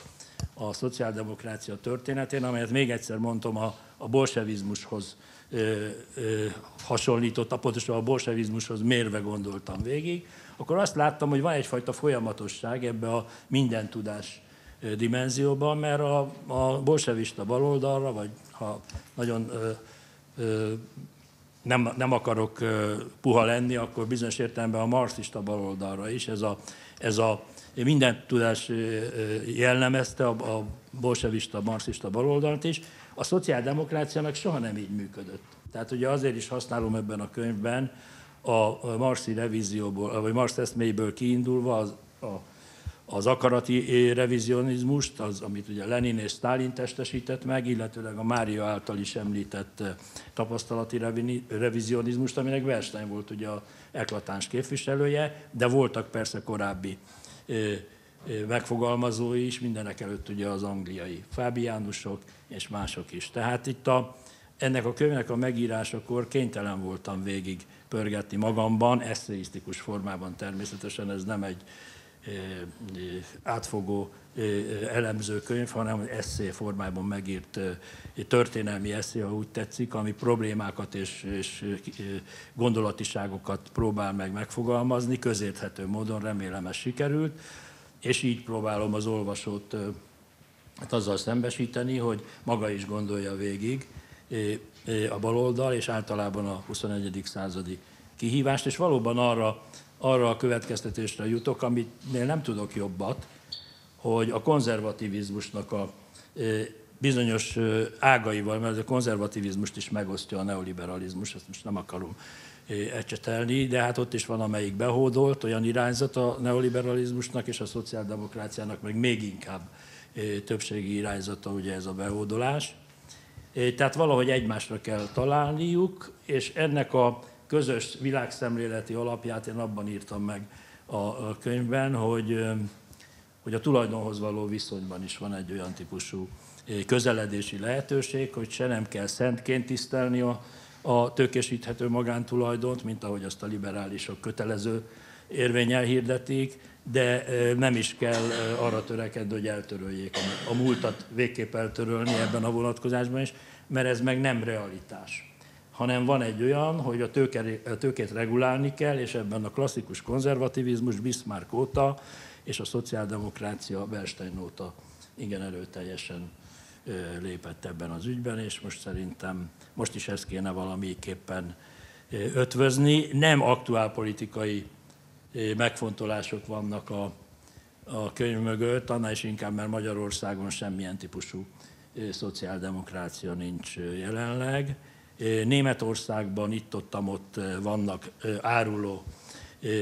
a szociáldemokrácia történetén, amelyet még egyszer mondtam a, a bolsevizmushoz ö, ö, hasonlított, pontosan a bolsevizmushoz mérve gondoltam végig, akkor azt láttam, hogy van egyfajta folyamatosság ebbe a minden tudás dimenzióban, mert a, a bolsevista baloldalra, vagy ha nagyon ö, ö, nem, nem akarok puha lenni, akkor bizonyos értelemben a marxista baloldalra is ez a, ez a minden tudás jellemezte a, a bolsevista, marxista baloldalt is. A szociáldemokráciának soha nem így működött. Tehát ugye azért is használom ebben a könyvben a marxi revízióból, vagy marx eszméből kiindulva az, a az akarati revizionizmust, az, amit ugye Lenin és Stalin testesített meg, illetőleg a Mária által is említett eh, tapasztalati revizionizmust, aminek Bernstein volt ugye a eklatáns képviselője, de voltak persze korábbi eh, eh, megfogalmazói is, mindenek előtt ugye az angliai fábiánusok és mások is. Tehát itt a, ennek a könyvnek a megírásakor kénytelen voltam végig pörgetni magamban, eszeisztikus formában természetesen, ez nem egy átfogó elemzőkönyv, hanem egy eszé formájban megírt történelmi eszé, ha úgy tetszik, ami problémákat és, és gondolatiságokat próbál meg megfogalmazni, közérthető módon, remélem ez sikerült, és így próbálom az olvasót hát azzal szembesíteni, hogy maga is gondolja végig a baloldal, és általában a 21. századi kihívást, és valóban arra arra a következtetésre jutok, amit nem tudok jobbat, hogy a konzervativizmusnak a bizonyos ágaival, mert a konzervativizmust is megosztja a neoliberalizmus, ezt most nem akarom ecsetelni, de hát ott is van, amelyik behódolt, olyan irányzat a neoliberalizmusnak és a szociáldemokráciának meg még inkább többségi irányzata ugye ez a behódolás. Tehát valahogy egymásra kell találniuk, és ennek a közös világszemléleti alapját én abban írtam meg a könyvben, hogy, hogy a tulajdonhoz való viszonyban is van egy olyan típusú közeledési lehetőség, hogy se nem kell szentként tisztelni a, a tőkésíthető magántulajdont, mint ahogy azt a liberálisok kötelező érvényel hirdetik, de nem is kell arra törekedni, hogy eltöröljék a múltat végképp eltörölni ebben a vonatkozásban is, mert ez meg nem realitás hanem van egy olyan, hogy a, tőke, a tőkét regulálni kell, és ebben a klasszikus konzervativizmus Bismarck óta és a szociáldemokrácia Bernstein óta igen erőteljesen lépett ebben az ügyben, és most szerintem most is ezt kéne valamiképpen ötvözni. Nem aktuál politikai megfontolások vannak a, a könyv mögött, annál is inkább, mert Magyarországon semmilyen típusú szociáldemokrácia nincs jelenleg. Németországban itt-ottam ott vannak áruló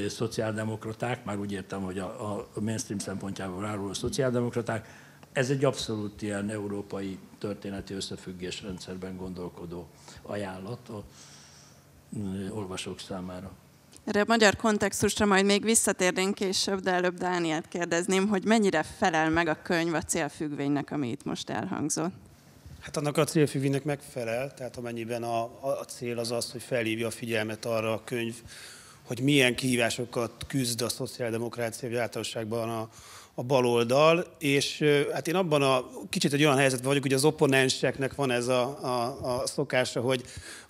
szociáldemokraták, már úgy értem, hogy a, a mainstream szempontjából áruló szociáldemokraták, ez egy abszolút ilyen európai történeti összefüggés rendszerben gondolkodó ajánlat a olvasók számára. Erre a magyar kontextusra majd még visszatérnénk később, de előbb Dániát kérdezném, hogy mennyire felel meg a könyv a célfüggvénynek, ami itt most elhangzott. Hát annak a célfüggvénynek megfelel, tehát amennyiben a, a cél az az, hogy felhívja a figyelmet arra a könyv, hogy milyen kihívásokat küzd a szociáldemokrácia, vagy általánosságban a, a baloldal, és hát én abban a kicsit egy olyan helyzetben vagyok, hogy az opponenseknek van ez a, a, a szokása, hogy,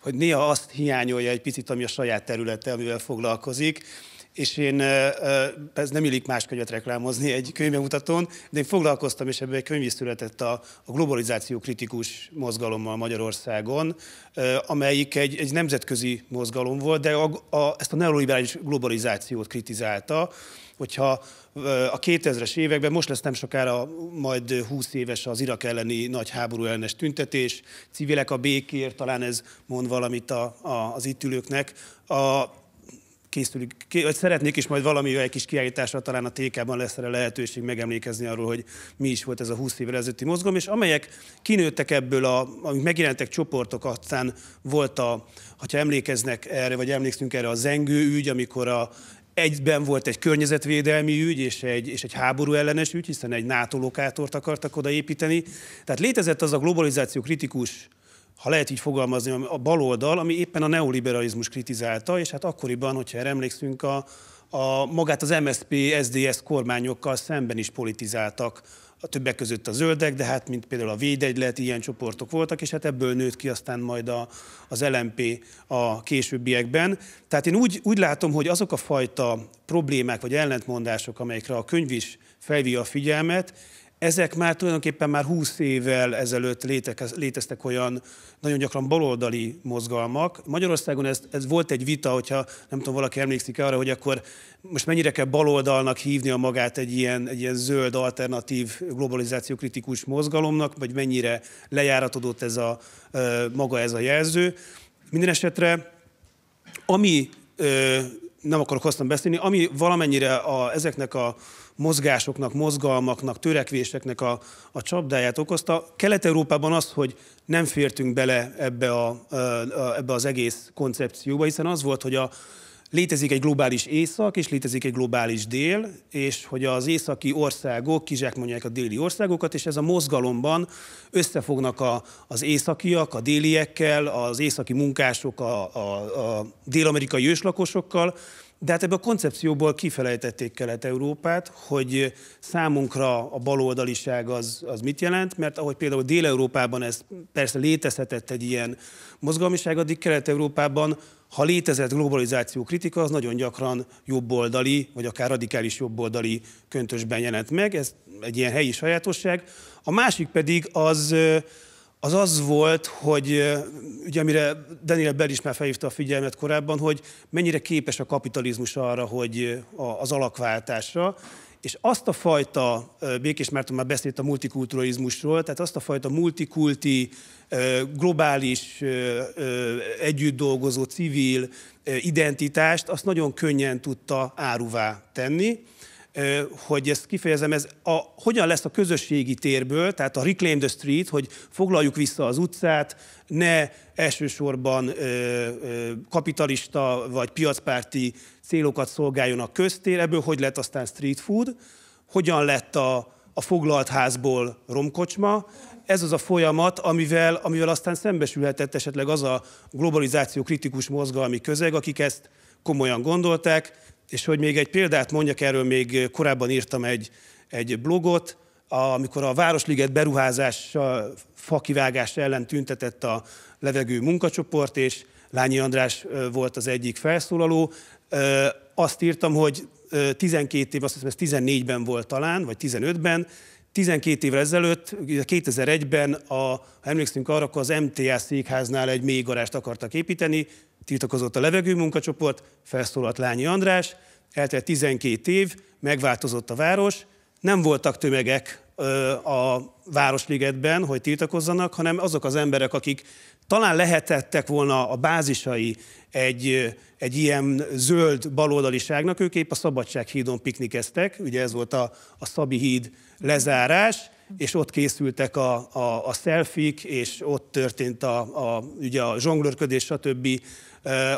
hogy néha azt hiányolja egy picit, ami a saját területe, amivel foglalkozik, és én, ez nem illik más könyvet reklámozni egy könyvemutatón, de én foglalkoztam, és ebből egy könyv is született a, a globalizáció kritikus mozgalommal Magyarországon, amelyik egy, egy nemzetközi mozgalom volt, de a, a, ezt a neoliberális globalizációt kritizálta, hogyha a 2000-es években, most lesz nem sokára majd 20 éves az Irak elleni nagy háború ellenes tüntetés, civilek a békért, talán ez mond valamit a, a, az itt ülőknek, a, készülünk, vagy szeretnék is majd valami egy kis kiállításra, talán a tékában lesz erre lehetőség megemlékezni arról, hogy mi is volt ez a 20 évvel ezelőtti mozgalom, és amelyek kinőttek ebből, a, amik megjelentek csoportok, aztán volt a, ha emlékeznek erre, vagy emlékszünk erre a zengő ügy, amikor a Egyben volt egy környezetvédelmi ügy és egy, és egy háború ellenes ügy, hiszen egy NATO lokátort akartak odaépíteni. Tehát létezett az a globalizáció kritikus ha lehet így fogalmazni, a baloldal, ami éppen a neoliberalizmus kritizálta, és hát akkoriban, hogyha emlékszünk, a, a magát az MSP SDS kormányokkal szemben is politizáltak, a többek között a zöldek, de hát mint például a védegylet, ilyen csoportok voltak, és hát ebből nőtt ki aztán majd a, az LMP a későbbiekben. Tehát én úgy, úgy látom, hogy azok a fajta problémák vagy ellentmondások, amelyekre a könyv is felvi a figyelmet, ezek már tulajdonképpen már 20 évvel ezelőtt léteztek olyan nagyon gyakran baloldali mozgalmak. Magyarországon ez, ez volt egy vita, hogyha nem tudom, valaki emlékszik arra, hogy akkor most mennyire kell baloldalnak hívni a magát egy ilyen, egy ilyen zöld, alternatív, globalizáció kritikus mozgalomnak, vagy mennyire lejáratodott ez a, maga ez a jelző. Minden esetre, ami nem akarok hosszan beszélni, ami valamennyire a, ezeknek a mozgásoknak, mozgalmaknak, törekvéseknek a, a csapdáját okozta. Kelet-Európában az, hogy nem fértünk bele ebbe, a, ebbe az egész koncepcióba, hiszen az volt, hogy a, létezik egy globális észak, és létezik egy globális dél, és hogy az északi országok kizsákmányolják a déli országokat, és ez a mozgalomban összefognak a, az északiak a déliekkel, az északi munkások a, a, a dél-amerikai őslakosokkal, de hát ebből a koncepcióból kifelejtették Kelet-Európát, hogy számunkra a baloldaliság az, az mit jelent, mert ahogy például Dél-Európában ez persze létezhetett egy ilyen mozgalmiság, addig Kelet-Európában, ha létezett globalizáció kritika, az nagyon gyakran jobboldali, vagy akár radikális jobboldali köntösben jelent meg, ez egy ilyen helyi sajátosság. A másik pedig az az az volt, hogy ugye amire Daniel Bell is már felhívta a figyelmet korábban, hogy mennyire képes a kapitalizmus arra, hogy az alakváltásra, és azt a fajta, Békés Márton már beszélt a multikulturalizmusról, tehát azt a fajta multikulti, globális, együtt dolgozó civil identitást, azt nagyon könnyen tudta áruvá tenni hogy ezt kifejezem, ez a, hogyan lesz a közösségi térből, tehát a Reclaim the Street, hogy foglaljuk vissza az utcát, ne elsősorban ö, ö, kapitalista vagy piacpárti célokat szolgáljon a köztér, ebből hogy lett aztán street food, hogyan lett a, a foglalt házból romkocsma. Ez az a folyamat, amivel, amivel aztán szembesülhetett esetleg az a globalizáció kritikus mozgalmi közeg, akik ezt komolyan gondolták, és hogy még egy példát mondjak, erről még korábban írtam egy, egy blogot, amikor a Városliget beruházás fakivágás ellen tüntetett a levegő munkacsoport, és Lányi András volt az egyik felszólaló. Azt írtam, hogy 12 év, azt hiszem ez 14-ben volt talán, vagy 15-ben, 12 évvel ezelőtt, 2001-ben, a, ha emlékszünk arra, akkor az MTA székháznál egy mélygarást akartak építeni, Tiltakozott a levegő munkacsoport, felszólalt Lányi András, eltelt 12 év, megváltozott a város, nem voltak tömegek a Városligetben, hogy tiltakozzanak, hanem azok az emberek, akik talán lehetettek volna a bázisai egy, egy ilyen zöld baloldaliságnak, ők épp a Szabadsághídon piknikeztek, ugye ez volt a, a Szabi híd lezárás, és ott készültek a, a, a szelfik, és ott történt a, a, ugye a zsonglőrködés, stb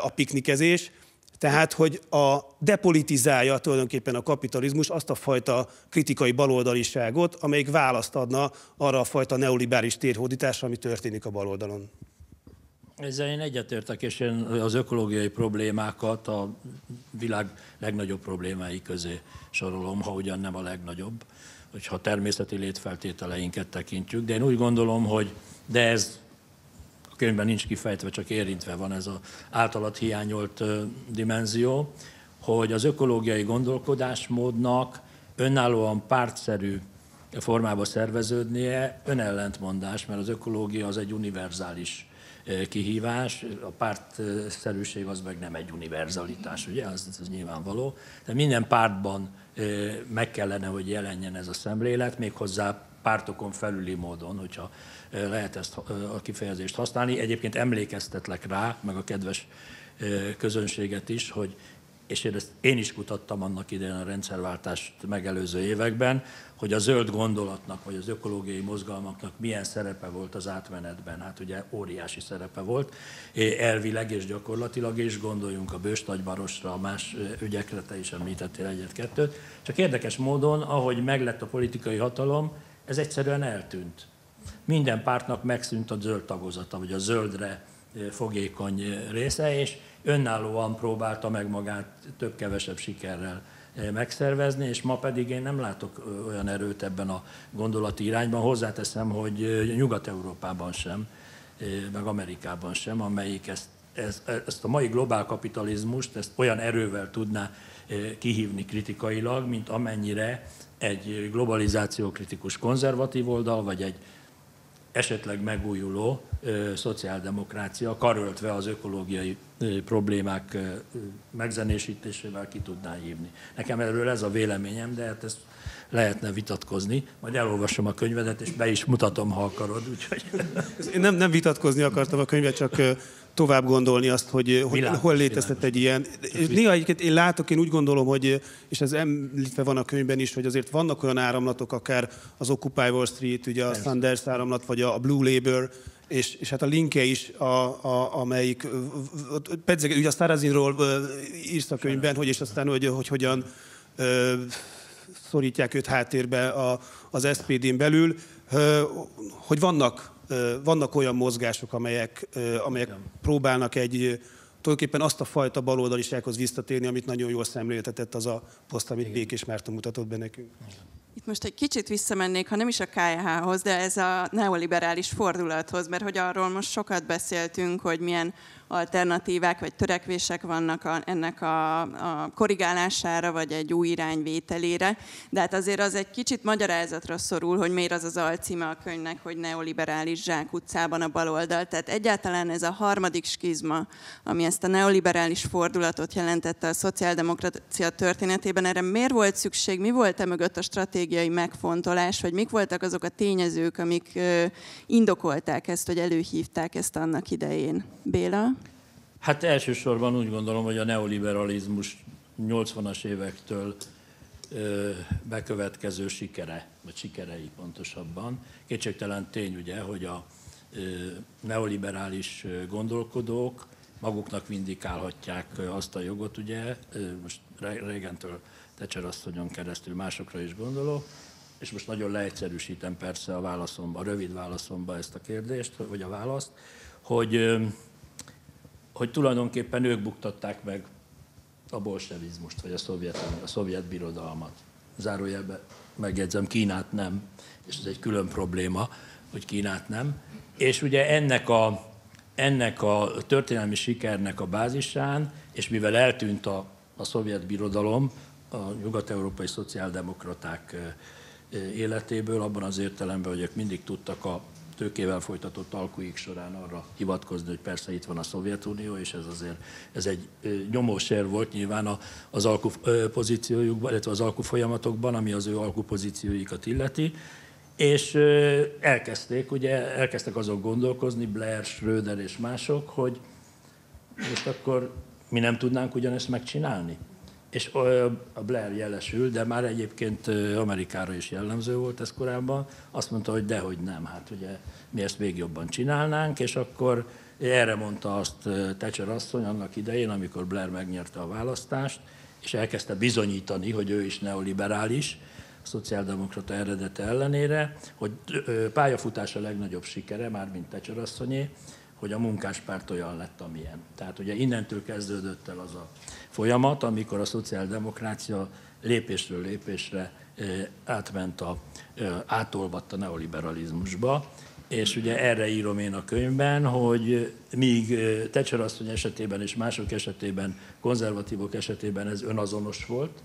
a piknikezés, tehát, hogy a depolitizálja tulajdonképpen a kapitalizmus azt a fajta kritikai baloldaliságot, amelyik választ adna arra a fajta neoliberális térhódításra, ami történik a baloldalon. Ezzel én egyetértek, és én az ökológiai problémákat a világ legnagyobb problémái közé sorolom, ha ugyan nem a legnagyobb, hogyha természeti létfeltételeinket tekintjük. De én úgy gondolom, hogy de ez a könyvben nincs kifejtve, csak érintve van ez az általat hiányolt dimenzió, hogy az ökológiai gondolkodásmódnak önállóan pártszerű formába szerveződnie önellentmondás, mert az ökológia az egy univerzális kihívás, a pártszerűség az meg nem egy univerzalitás, ugye, az, az nyilvánvaló. De minden pártban meg kellene, hogy jelenjen ez a szemlélet, méghozzá pártokon felüli módon, hogyha lehet ezt a kifejezést használni. Egyébként emlékeztetlek rá, meg a kedves közönséget is, hogy és én ezt én is kutattam annak idején a rendszerváltást megelőző években, hogy a zöld gondolatnak, vagy az ökológiai mozgalmaknak milyen szerepe volt az átmenetben. Hát ugye óriási szerepe volt, elvileg és gyakorlatilag, is, gondoljunk a Bős Nagybarosra, a más ügyekre, te is említettél egyet-kettőt. Csak érdekes módon, ahogy meglett a politikai hatalom, ez egyszerűen eltűnt. Minden pártnak megszűnt a zöld tagozata, vagy a zöldre fogékony része, és önállóan próbálta meg magát több-kevesebb sikerrel megszervezni, és ma pedig én nem látok olyan erőt ebben a gondolati irányban. Hozzáteszem, hogy Nyugat-Európában sem, meg Amerikában sem, amelyik ezt, e, ezt, a mai globál kapitalizmust ezt olyan erővel tudná kihívni kritikailag, mint amennyire egy globalizáció kritikus konzervatív oldal, vagy egy esetleg megújuló ö, szociáldemokrácia karöltve az ökológiai ö, problémák ö, megzenésítésével ki tudná hívni. Nekem erről ez a véleményem, de hát ezt lehetne vitatkozni. Majd elolvasom a könyvedet, és be is mutatom, ha akarod. Úgyhogy... Én nem, nem vitatkozni akartam a könyvet, csak tovább gondolni azt, hogy, hogy világos, hol létezhet egy ilyen. Néha egyébként én látok, én úgy gondolom, hogy, és ez említve van a könyvben is, hogy azért vannak olyan áramlatok, akár az Occupy Wall Street, ugye a Sanders áramlat, vagy a Blue Labor, és, és hát a linke is, a, a, amelyik, pedzeg, ugye a Starazinról írsz a könyvben, hogy és aztán, hogy, hogy hogyan ö, szorítják őt háttérbe a, az SPD-n belül, hogy vannak vannak olyan mozgások, amelyek, amelyek próbálnak egy tulajdonképpen azt a fajta baloldalisághoz visszatérni, amit nagyon jól szemléltetett az a poszt, amit Igen. Békés Márton mutatott be nekünk. Itt most egy kicsit visszamennék, ha nem is a KH-hoz, e de ez a neoliberális fordulathoz, mert hogy arról most sokat beszéltünk, hogy milyen alternatívák vagy törekvések vannak a, ennek a, a korrigálására, vagy egy új irányvételére. De hát azért az egy kicsit magyarázatra szorul, hogy miért az az alcíme a könyvnek, hogy neoliberális zsák utcában a baloldal. Tehát egyáltalán ez a harmadik skizma, ami ezt a neoliberális fordulatot jelentette a szociáldemokrácia történetében, erre miért volt szükség, mi volt e mögött a stratégiai megfontolás, vagy mik voltak azok a tényezők, amik indokolták ezt, hogy előhívták ezt annak idején? Béla? Hát elsősorban úgy gondolom, hogy a neoliberalizmus 80-as évektől bekövetkező sikere, vagy sikerei pontosabban. Kétségtelen tény ugye, hogy a neoliberális gondolkodók maguknak vindikálhatják azt a jogot, ugye, most régentől Tecser asszonyon keresztül másokra is gondolok, és most nagyon leegyszerűsítem persze a válaszomba, a rövid válaszomba ezt a kérdést, vagy a választ, hogy hogy tulajdonképpen ők buktatták meg a bolsevizmust, vagy a szovjet, a szovjet birodalmat. Zárójelbe megjegyzem, Kínát nem, és ez egy külön probléma, hogy Kínát nem. És ugye ennek a, ennek a történelmi sikernek a bázisán, és mivel eltűnt a, a szovjet birodalom, a nyugat-európai szociáldemokraták eh, életéből, abban az értelemben, hogy ők mindig tudtak a tőkével folytatott alkuik során arra hivatkozni, hogy persze itt van a Szovjetunió, és ez azért ez egy nyomós nyomósér volt nyilván az alku pozíciójukban, illetve az alku folyamatokban, ami az ő alku pozícióikat illeti, és elkezdték, ugye elkezdtek azok gondolkozni, Blair, Schröder és mások, hogy most akkor mi nem tudnánk ugyanezt megcsinálni és a Blair jelesül, de már egyébként Amerikára is jellemző volt ez korábban, azt mondta, hogy dehogy nem, hát ugye mi ezt még jobban csinálnánk, és akkor erre mondta azt Thatcher asszony annak idején, amikor Blair megnyerte a választást, és elkezdte bizonyítani, hogy ő is neoliberális, a szociáldemokrata eredete ellenére, hogy pályafutása legnagyobb sikere, már mint Thatcher asszonyé, hogy a munkáspárt olyan lett, amilyen. Tehát ugye innentől kezdődött el az a folyamat, amikor a szociáldemokrácia lépésről lépésre átment a, átolvadt a neoliberalizmusba, és ugye erre írom én a könyvben, hogy míg Thatcher asszony esetében és mások esetében, konzervatívok esetében ez önazonos volt,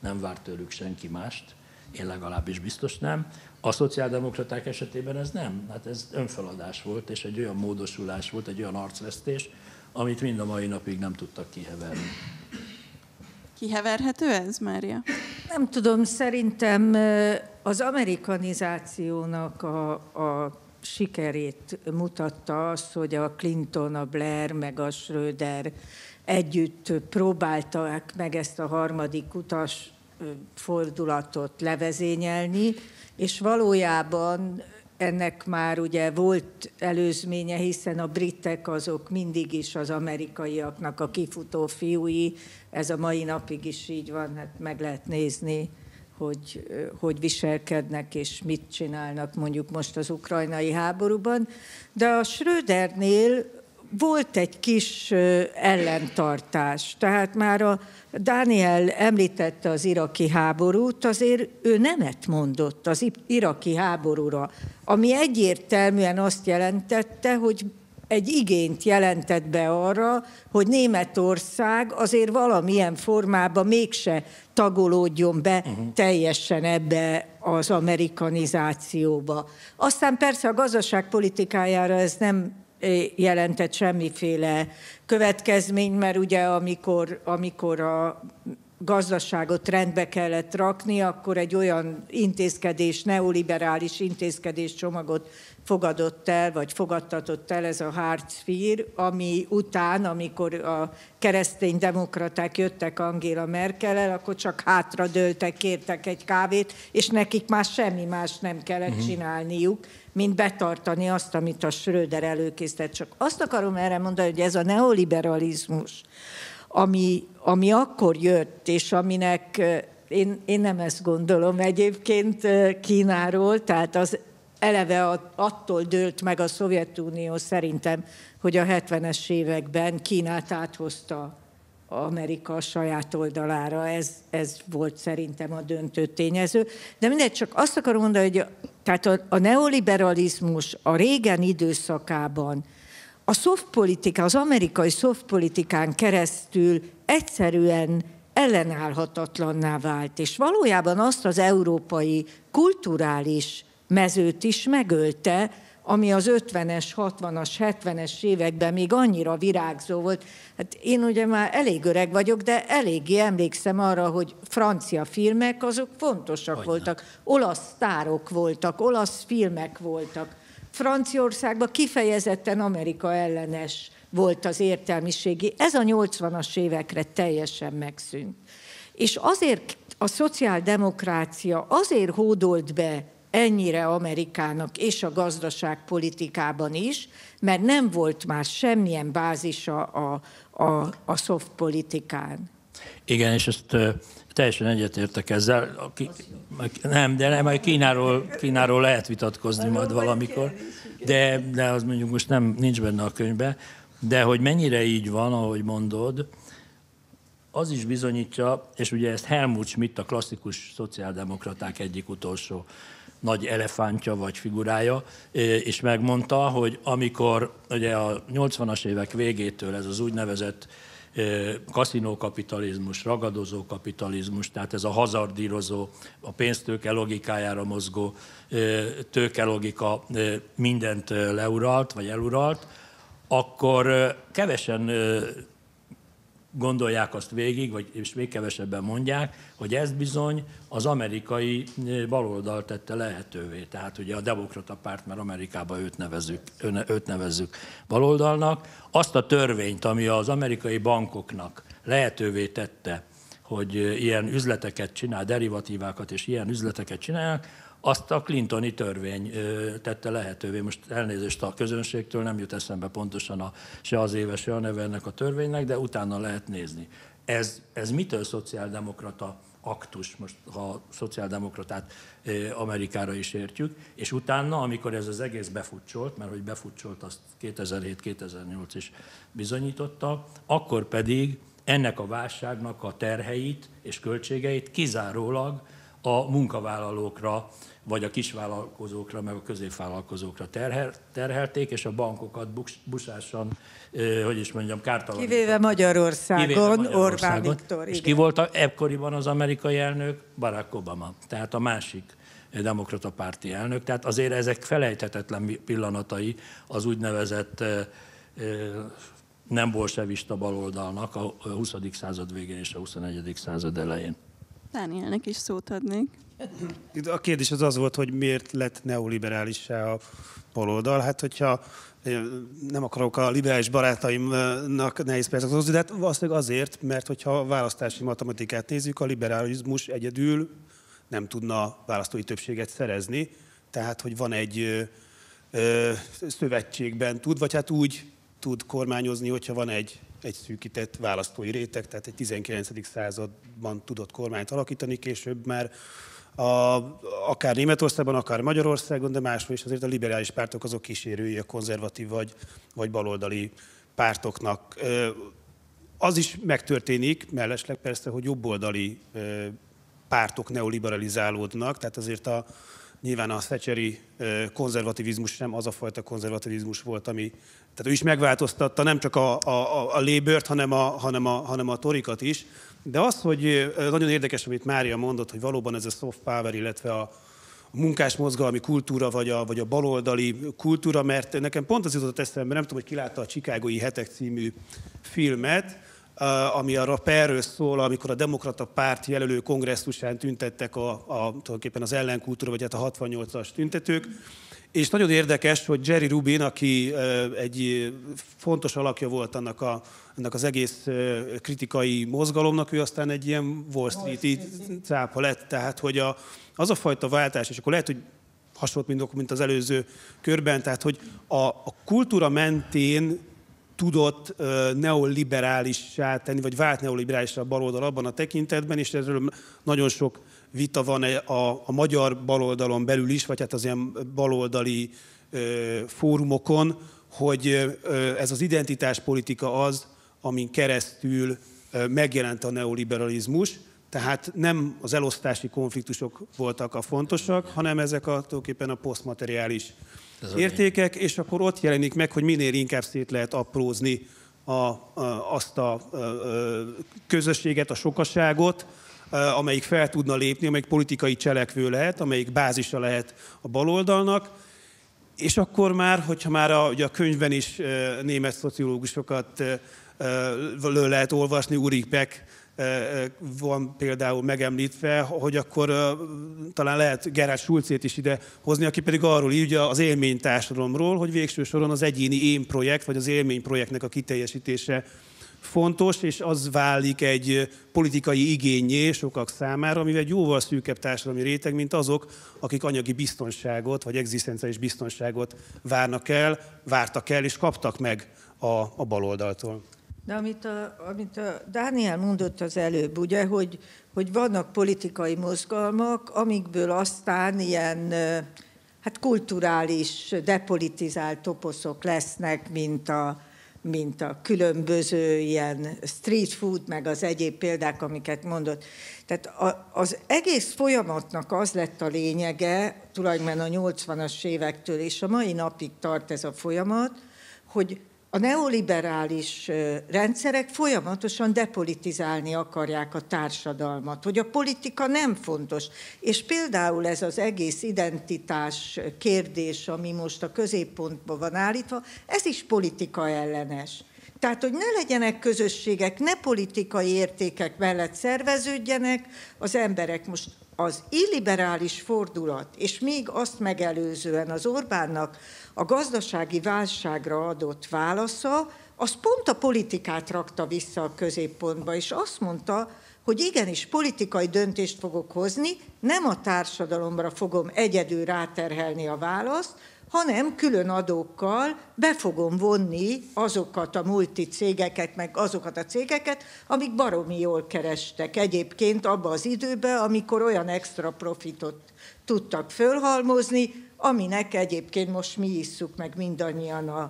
nem várt tőlük senki mást, én legalábbis biztos nem. A szociáldemokraták esetében ez nem. Hát ez önfeladás volt, és egy olyan módosulás volt, egy olyan arcvesztés, amit mind a mai napig nem tudtak kiheverni. Kiheverhető ez, Mária? Nem tudom, szerintem az amerikanizációnak a, a sikerét mutatta az, hogy a Clinton, a Blair, meg a Schröder együtt próbálták meg ezt a harmadik utas fordulatot levezényelni, és valójában ennek már ugye volt előzménye, hiszen a britek azok mindig is az amerikaiaknak a kifutó fiúi, ez a mai napig is így van, hát meg lehet nézni, hogy hogy viselkednek és mit csinálnak mondjuk most az ukrajnai háborúban. De a Schrödernél volt egy kis ellentartás. Tehát már a Dániel említette az iraki háborút, azért ő nemet mondott az iraki háborúra, ami egyértelműen azt jelentette, hogy egy igényt jelentett be arra, hogy Németország azért valamilyen formában mégse tagolódjon be uh-huh. teljesen ebbe az amerikanizációba. Aztán persze a gazdaságpolitikájára ez nem jelentett semmiféle következményt, mert ugye amikor, amikor a gazdaságot rendbe kellett rakni, akkor egy olyan intézkedés, neoliberális intézkedés csomagot fogadott el, vagy fogadtatott el ez a hard fear, ami után, amikor a keresztény demokraták jöttek Angéla Merkel-el, akkor csak hátradőltek, kértek egy kávét, és nekik már semmi más nem kellett mhm. csinálniuk, mint betartani azt, amit a Schröder előkészített. Csak azt akarom erre mondani, hogy ez a neoliberalizmus, ami, ami akkor jött, és aminek én, én nem ezt gondolom egyébként Kínáról, tehát az eleve attól dőlt meg a Szovjetunió szerintem, hogy a 70-es években Kínát áthozta Amerika a saját oldalára. Ez, ez volt szerintem a döntő tényező. De mindegy, csak azt akarom mondani, hogy a, tehát a, a neoliberalizmus a régen időszakában a szoftpolitika, az amerikai szoftpolitikán keresztül egyszerűen ellenállhatatlanná vált, és valójában azt az európai kulturális mezőt is megölte, ami az 50-es, 60-as, 70-es években még annyira virágzó volt. Hát én ugye már elég öreg vagyok, de eléggé emlékszem arra, hogy francia filmek azok fontosak Hogyne. voltak, olasz sztárok voltak, olasz filmek voltak. Franciaországban kifejezetten Amerika ellenes volt az értelmiségi. Ez a 80-as évekre teljesen megszűnt. És azért a szociáldemokrácia azért hódolt be ennyire Amerikának és a gazdaságpolitikában is, mert nem volt már semmilyen bázisa a, a, a soft politikán. Igen, és ezt Teljesen egyetértek ezzel. ki, nem, de nem, Kínáról, Kínáról lehet vitatkozni majd valamikor, de, de az mondjuk most nem nincs benne a könyvben. De hogy mennyire így van, ahogy mondod, az is bizonyítja, és ugye ezt Helmut Schmidt, a klasszikus szociáldemokraták egyik utolsó nagy elefántja vagy figurája, e, és megmondta, hogy amikor ugye a 80-as évek végétől ez az úgynevezett kaszinókapitalizmus, ragadozó kapitalizmus, tehát ez a hazardírozó, a pénztőke logikájára mozgó tőkelogika mindent leuralt, vagy eluralt, akkor kevesen gondolják azt végig, vagy és még kevesebben mondják, hogy ezt bizony az amerikai eh, baloldal tette lehetővé. Tehát ugye a demokrata párt, mert Amerikában őt nevezzük, őt nevezzük baloldalnak, azt a törvényt, ami az amerikai bankoknak lehetővé tette, hogy eh, ilyen üzleteket csinál, derivatívákat és ilyen üzleteket csinálják. Azt a Clintoni törvény tette lehetővé. Most elnézést a közönségtől, nem jut eszembe pontosan a, se az éves, se a neve ennek a törvénynek, de utána lehet nézni. Ez, ez mitől szociáldemokrata aktus, most ha a szociáldemokratát Amerikára is értjük, és utána, amikor ez az egész befutcsolt, mert hogy befutcsolt, azt 2007-2008 is bizonyította, akkor pedig ennek a válságnak a terheit és költségeit kizárólag a munkavállalókra vagy a kisvállalkozókra, meg a középvállalkozókra terhel, terhelték, és a bankokat busásan, hogy is mondjam, kártalan. Kivéve Magyarországon, Kivéve Magyarországon Orbán Viktor. És ki volt a, ekkoriban az amerikai elnök? Barack Obama, tehát a másik demokrata párti elnök. Tehát azért ezek felejthetetlen pillanatai az úgynevezett nem bolsevista baloldalnak a 20. század végén és a 21. század elején. Dánielnek is szót adnék. Itt a kérdés az az volt, hogy miért lett neoliberális a baloldal. Hát, hogyha nem akarok a liberális barátaimnak nehéz percet hozni, de hát valószínűleg azért, mert hogyha a választási matematikát nézzük, a liberalizmus egyedül nem tudna választói többséget szerezni, tehát hogy van egy ö, ö, szövetségben tud, vagy hát úgy tud kormányozni, hogyha van egy, egy szűkített választói réteg, tehát egy 19. században tudott kormányt alakítani, később már a, akár Németországban, akár Magyarországon, de máshol is azért a liberális pártok azok kísérői a konzervatív vagy, vagy baloldali pártoknak. Az is megtörténik, mellesleg persze, hogy jobboldali pártok neoliberalizálódnak, tehát azért a, nyilván a szecseri konzervativizmus nem az a fajta konzervativizmus volt, ami, tehát ő is megváltoztatta nem csak a, a, a Labour-t, hanem a, hanem, a, hanem a Torikat is, de az, hogy nagyon érdekes, amit Mária mondott, hogy valóban ez a soft power, illetve a munkás mozgalmi kultúra, vagy a, vagy a baloldali kultúra, mert nekem pont az jutott eszembe, nem tudom, hogy ki látta a Csikágoi Hetek című filmet, ami arra perről szól, amikor a demokrata párt jelölő kongresszusán tüntettek a, a, tulajdonképpen az ellenkultúra, vagy hát a 68-as tüntetők, és nagyon érdekes, hogy Jerry Rubin, aki egy fontos alakja volt annak, a, annak az egész kritikai mozgalomnak, ő aztán egy ilyen Wall street cápa lett. Tehát, hogy a, az a fajta váltás, és akkor lehet, hogy hasonlott, mint, mint az előző körben, tehát, hogy a, a kultúra mentén tudott neoliberálissá tenni, vagy vált neoliberálisra a baloldal abban a tekintetben, és erről nagyon sok vita van a, a magyar baloldalon belül is, vagy hát az ilyen baloldali ö, fórumokon, hogy ö, ez az identitáspolitika az, amin keresztül ö, megjelent a neoliberalizmus. Tehát nem az elosztási konfliktusok voltak a fontosak, hanem ezek a, tulajdonképpen a posztmateriális értékek, és akkor ott jelenik meg, hogy minél inkább szét lehet aprózni a, a, azt a, a, a közösséget, a sokaságot, amelyik fel tudna lépni, amelyik politikai cselekvő lehet, amelyik bázisa lehet a baloldalnak. És akkor már, hogyha már a, ugye a könyvben is német szociológusokat lő lehet olvasni, Uri Beck van például megemlítve, hogy akkor talán lehet Gerhard Schulzét is ide hozni, aki pedig arról így ugye az élménytársadalomról, hogy végső soron az egyéni én projekt, vagy az élményprojektnek a kiteljesítése fontos, és az válik egy politikai igényé sokak számára, amivel egy jóval szűkebb társadalmi réteg, mint azok, akik anyagi biztonságot vagy egzisztenciális biztonságot várnak el, vártak el és kaptak meg a, a baloldaltól. De amit a, amit a Dániel mondott az előbb, ugye, hogy, hogy vannak politikai mozgalmak, amikből aztán ilyen hát kulturális, depolitizált toposzok lesznek, mint a, mint a különböző ilyen street food, meg az egyéb példák, amiket mondott. Tehát a, az egész folyamatnak az lett a lényege, tulajdonképpen a 80-as évektől és a mai napig tart ez a folyamat, hogy a neoliberális rendszerek folyamatosan depolitizálni akarják a társadalmat, hogy a politika nem fontos. És például ez az egész identitás kérdés, ami most a középpontban van állítva, ez is politika ellenes. Tehát, hogy ne legyenek közösségek, ne politikai értékek mellett szerveződjenek az emberek. Most az illiberális fordulat, és még azt megelőzően az Orbánnak a gazdasági válságra adott válasza, az pont a politikát rakta vissza a középpontba, és azt mondta, hogy igenis politikai döntést fogok hozni, nem a társadalomra fogom egyedül ráterhelni a választ, hanem külön adókkal be fogom vonni azokat a multi cégeket, meg azokat a cégeket, amik baromi jól kerestek egyébként abba az időbe, amikor olyan extra profitot tudtak fölhalmozni, aminek egyébként most mi isszuk meg mindannyian a,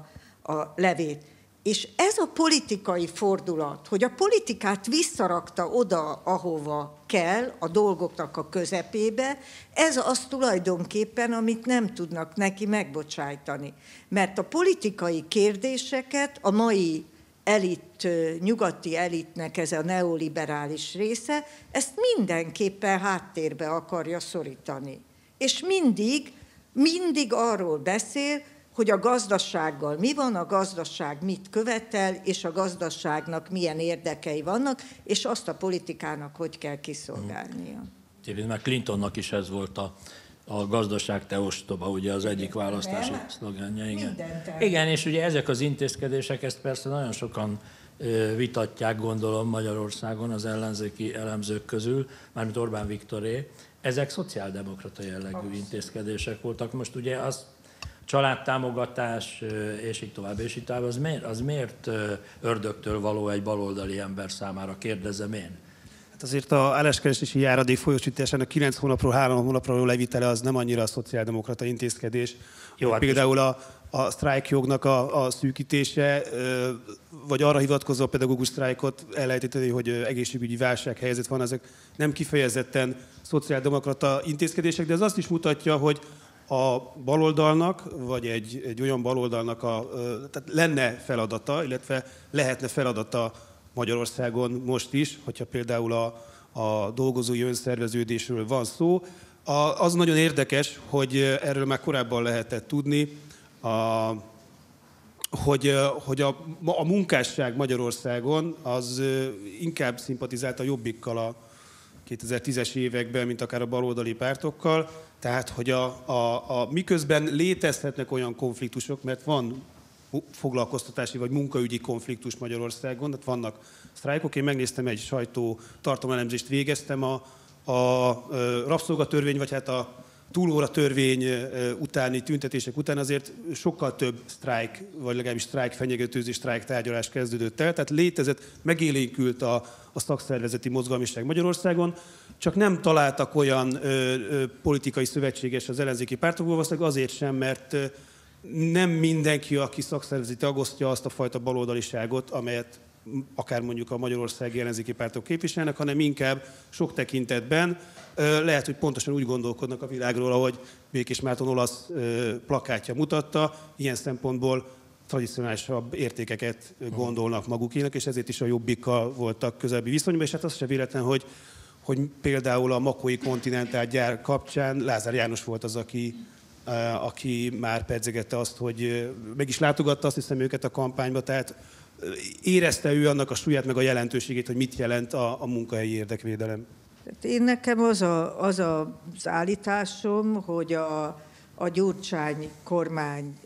a levét. És ez a politikai fordulat, hogy a politikát visszarakta oda, ahova kell, a dolgoknak a közepébe, ez az tulajdonképpen, amit nem tudnak neki megbocsájtani. Mert a politikai kérdéseket a mai elit, nyugati elitnek ez a neoliberális része, ezt mindenképpen háttérbe akarja szorítani. És mindig, mindig arról beszél, hogy a gazdasággal mi van, a gazdaság mit követel, és a gazdaságnak milyen érdekei vannak, és azt a politikának hogy kell kiszolgálnia. Egyébként már Clintonnak is ez volt a, a gazdaság te ostoba, ugye az egyik választási szlogánja. Igen. igen, és ugye ezek az intézkedések, ezt persze nagyon sokan vitatják, gondolom Magyarországon az ellenzéki elemzők közül, mármint Orbán Viktoré, ezek szociáldemokrata jellegű intézkedések voltak. Most ugye azt családtámogatás, és így tovább, és így tovább, az miért, az miért ördögtől való egy baloldali ember számára, kérdezem én? Hát azért a álláskeresési járadék folyosításának 9 hónapról 3 hónapról való levitele az nem annyira a szociáldemokrata intézkedés. Jó, hát például a, a jognak a, a szűkítése, vagy arra hivatkozó a pedagógus sztrájkot elejteteni, hogy egészségügyi helyzet van, ezek nem kifejezetten szociáldemokrata intézkedések, de ez azt is mutatja, hogy a baloldalnak, vagy egy, egy olyan baloldalnak a, tehát lenne feladata, illetve lehetne feladata Magyarországon most is, hogyha például a, a dolgozói önszerveződésről van szó. A, az nagyon érdekes, hogy erről már korábban lehetett tudni, a, hogy, hogy a, a munkásság Magyarországon az inkább szimpatizált a jobbikkal a, 2010-es években, mint akár a baloldali pártokkal. Tehát, hogy a, a, a miközben létezhetnek olyan konfliktusok, mert van foglalkoztatási vagy munkaügyi konfliktus Magyarországon, tehát vannak sztrájkok. Én megnéztem egy sajtó tartomelemzést, végeztem a, a, a rabszolgatörvény, vagy hát a túlóra törvény utáni tüntetések után azért sokkal több sztrájk, vagy legalábbis sztrájk fenyegetőző sztrájk tárgyalás kezdődött el. Tehát létezett, megélénkült a, a szakszervezeti mozgalmiság Magyarországon, csak nem találtak olyan ö, ö, politikai szövetséges az ellenzéki pártokból, valószínűleg azért sem, mert nem mindenki, aki szakszervezeti tagosztja azt a fajta baloldaliságot, amelyet akár mondjuk a Magyarország ellenzéki pártok képviselnek, hanem inkább sok tekintetben lehet, hogy pontosan úgy gondolkodnak a világról, ahogy Békés Márton olasz plakátja mutatta, ilyen szempontból tradicionálisabb értékeket gondolnak magukének, és ezért is a jobbikkal voltak közelebbi viszonyban, és hát az sem véletlen, hogy, hogy például a Makói kontinentál gyár kapcsán Lázár János volt az, aki aki már pedzegette azt, hogy meg is látogatta azt hiszem őket a kampányba, tehát érezte ő annak a súlyát, meg a jelentőségét, hogy mit jelent a, a munkahelyi érdekvédelem? Hát én nekem az, a, az a, az állításom, hogy a, a Gyurcsány kormány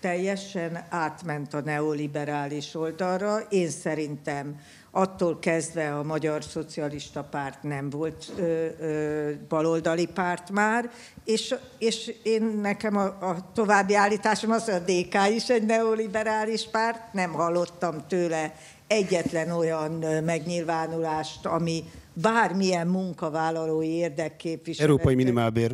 teljesen átment a neoliberális oldalra. Én szerintem attól kezdve a Magyar Szocialista Párt nem volt ö, ö, baloldali párt már, és, és én nekem a, a további állításom az, hogy a DK is egy neoliberális párt, nem hallottam tőle egyetlen olyan megnyilvánulást, ami bármilyen munkavállalói érdekképviselő. Európai minimálbér.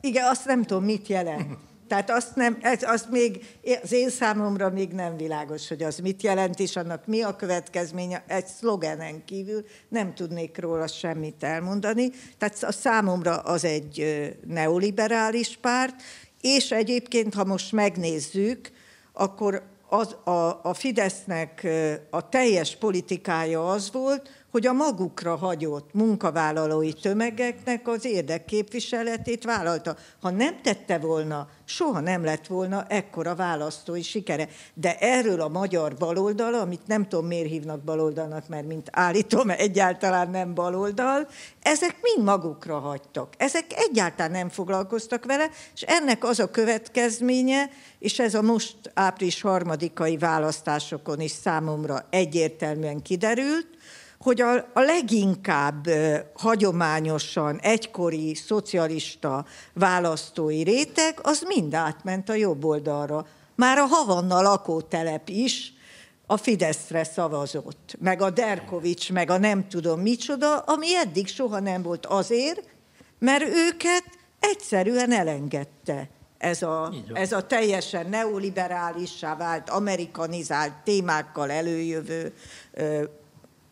Igen, azt nem tudom, mit jelent. Tehát azt, nem, ez, azt még az én számomra még nem világos, hogy az mit jelent, és annak mi a következménye. Egy szlogenen kívül nem tudnék róla semmit elmondani. Tehát a számomra az egy neoliberális párt, és egyébként, ha most megnézzük, akkor az, a, a Fidesznek a teljes politikája az volt, hogy a magukra hagyott munkavállalói tömegeknek az érdekképviseletét vállalta. Ha nem tette volna, soha nem lett volna ekkora választói sikere. De erről a magyar baloldal, amit nem tudom miért hívnak baloldalnak, mert mint állítom, egyáltalán nem baloldal, ezek mind magukra hagytak. Ezek egyáltalán nem foglalkoztak vele, és ennek az a következménye, és ez a most április harmadikai választásokon is számomra egyértelműen kiderült, hogy a, a leginkább hagyományosan egykori szocialista választói réteg, az mind átment a jobb oldalra. Már a Havanna lakótelep is a Fideszre szavazott, meg a Derkovics, meg a nem tudom micsoda, ami eddig soha nem volt azért, mert őket egyszerűen elengedte ez a, ez a teljesen neoliberálissá vált, amerikanizált témákkal előjövő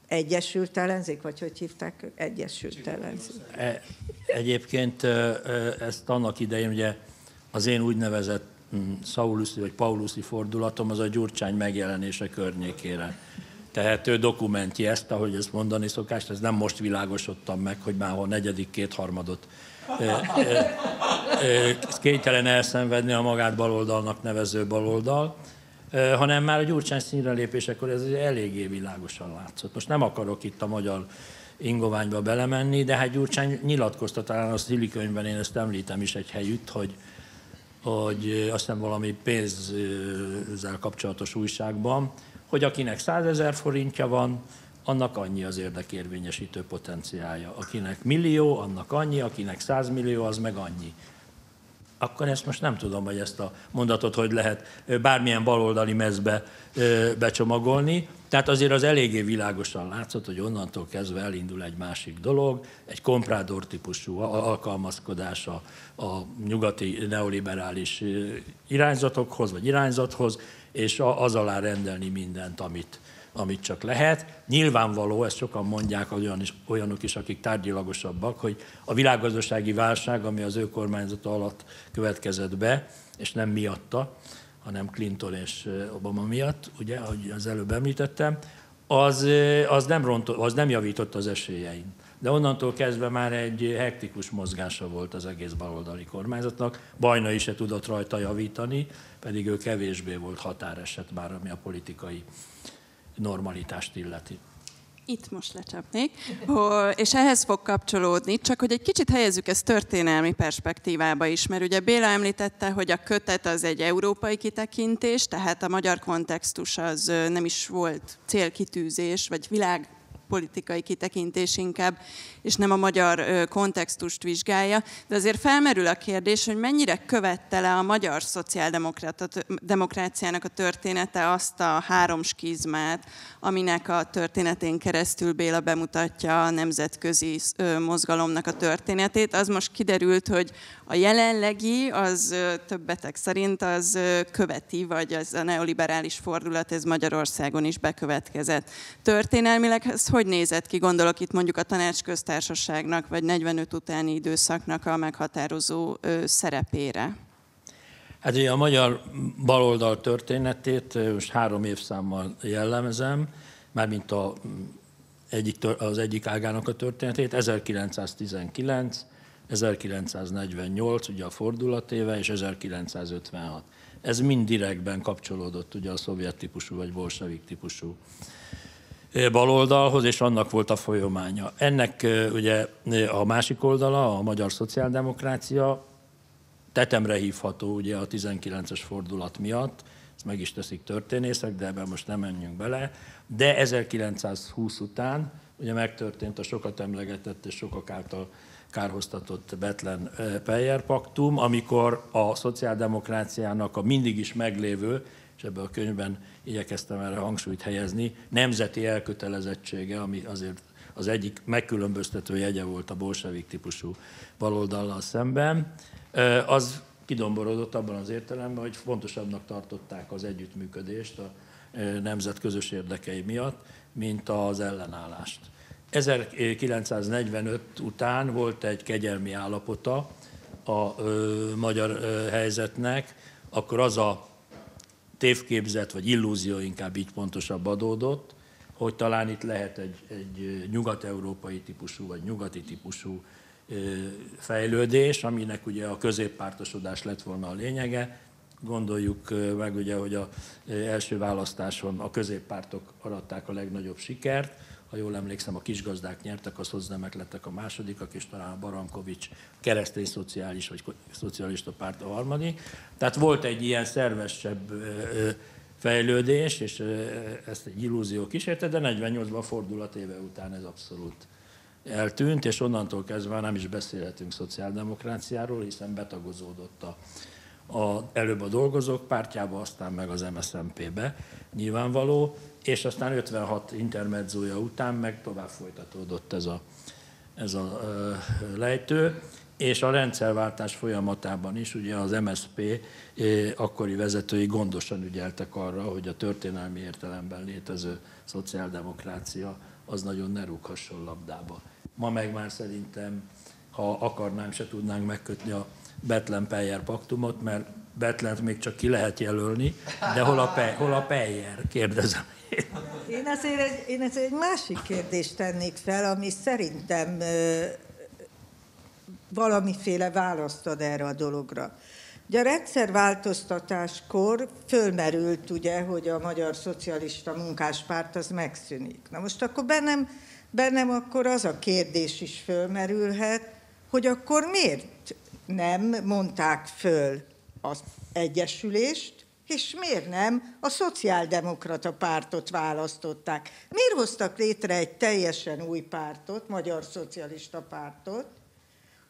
Egyesült ellenzék, vagy hogy hívták? Egyesült ellenzék. E, egyébként e, e, ezt annak idején ugye az én úgynevezett mm, Sauluszi vagy Pauluszi fordulatom az a Gyurcsány megjelenése környékére tehető dokumentje ezt, ahogy ezt mondani szokás, ez nem most világosodtam meg, hogy már a negyedik kétharmadot kénytelen elszenvedni a magát baloldalnak nevező baloldal hanem már a Gyurcsány színre lépésekor ez eléggé világosan látszott. Most nem akarok itt a magyar ingoványba belemenni, de hát Gyurcsány nyilatkozta talán a könyvben, én ezt említem is egy helyütt, hogy, hogy azt hiszem valami pénzzel kapcsolatos újságban, hogy akinek 100 ezer forintja van, annak annyi az érdekérvényesítő potenciája. Akinek millió, annak annyi, akinek 100 millió, az meg annyi akkor ezt most nem tudom, hogy ezt a mondatot hogy lehet bármilyen baloldali mezbe becsomagolni. Tehát azért az eléggé világosan látszott, hogy onnantól kezdve elindul egy másik dolog, egy komprádor típusú alkalmazkodás a, a nyugati neoliberális irányzatokhoz, vagy irányzathoz, és az alá rendelni mindent, amit, amit csak lehet. Nyilvánvaló, ezt sokan mondják olyan is, olyanok is, akik tárgyilagosabbak, hogy a világgazdasági válság, ami az ő kormányzata alatt következett be, és nem miatta, hanem Clinton és eh, Obama miatt, ugye, ahogy az előbb említettem, az, eh, az, nem, ront, az nem javított az esélyein. De onnantól kezdve már egy hektikus mozgása volt az egész baloldali kormányzatnak. Bajna is se tudott rajta javítani, pedig ő kevésbé volt határeset már, ami a politikai normalitást illeti itt most lecsapnék, és ehhez fog kapcsolódni, csak hogy egy kicsit helyezzük ezt történelmi perspektívába is, mert ugye Béla említette, hogy a kötet az egy európai kitekintés, tehát a magyar kontextus az nem is volt célkitűzés, vagy világ politikai kitekintés inkább, és nem a magyar kontextust vizsgálja. De azért felmerül a kérdés, hogy mennyire követte le a magyar szociáldemokráciának a története azt a három skizmát, aminek a történetén keresztül Béla bemutatja a nemzetközi mozgalomnak a történetét. Az most kiderült, hogy a jelenlegi, az többetek szerint az követi, vagy az a neoliberális fordulat, ez Magyarországon is bekövetkezett. Történelmileg ez hogy hogy nézett ki, gondolok itt mondjuk a tanácsköztársaságnak, vagy 45 utáni időszaknak a meghatározó szerepére? Hát ugye a magyar baloldal történetét most három évszámmal jellemezem, mármint a, egyik, az egyik ágának a történetét, 1919, 1948, ugye a fordulatéve, és 1956. Ez mind direktben kapcsolódott ugye a szovjet típusú vagy bolsevik típusú baloldalhoz, és annak volt a folyománya. Ennek ugye a másik oldala, a magyar szociáldemokrácia tetemre hívható ugye a 19-es fordulat miatt, ezt meg is teszik történészek, de ebben most nem menjünk bele, de 1920 után ugye megtörtént a sokat emlegetett és sokak által kárhoztatott Betlen Peyer paktum, amikor a szociáldemokráciának a mindig is meglévő és ebben a könyvben igyekeztem erre hangsúlyt helyezni, nemzeti elkötelezettsége, ami azért az egyik megkülönböztető jegye volt a bolsevik típusú baloldallal szemben, az kidomborodott abban az értelemben, hogy fontosabbnak tartották az együttműködést a nemzet közös érdekei miatt, mint az ellenállást. 1945 után volt egy kegyelmi állapota a magyar helyzetnek, akkor az a tévképzet, vagy illúzió inkább így pontosabb adódott, hogy talán itt lehet egy, egy nyugat-európai típusú, vagy nyugati típusú fejlődés, aminek ugye a középpártosodás lett volna a lényege. Gondoljuk meg ugye, hogy az első választáson a középpártok aratták a legnagyobb sikert, ha jól emlékszem, a kisgazdák nyertek, a szocdemek lettek a másodikak, és talán a Barankovics keresztény szociális vagy szocialista párt a harmadik. Tehát volt egy ilyen szervesebb fejlődés, és ezt egy illúzió kísérte, de 48-ban fordulat éve után ez abszolút eltűnt, és onnantól kezdve nem is beszélhetünk szociáldemokráciáról, hiszen betagozódott a, a, előbb a dolgozók pártjába, aztán meg az MSZMP-be nyilvánvaló és aztán 56 intermedzója után meg tovább folytatódott ez a, ez a lejtő, és a rendszerváltás folyamatában is ugye az MSP akkori vezetői gondosan ügyeltek arra, hogy a történelmi értelemben létező szociáldemokrácia az nagyon ne rúghasson labdába. Ma meg már szerintem, ha akarnánk, se tudnánk megkötni a Betlen-Peyer paktumot, mert Betlent még csak ki lehet jelölni, de hol a, pe, hol a Peyer, kérdezem én azért egy, én azért egy másik kérdést tennék fel, ami szerintem valamiféle választ ad erre a dologra. Ugye a rendszerváltoztatáskor fölmerült ugye, hogy a Magyar Szocialista Munkáspárt az megszűnik. Na most akkor bennem, bennem akkor az a kérdés is fölmerülhet, hogy akkor miért nem mondták föl az egyesülést, és miért nem a szociáldemokrata pártot választották. Miért hoztak létre egy teljesen új pártot, Magyar Szocialista Pártot,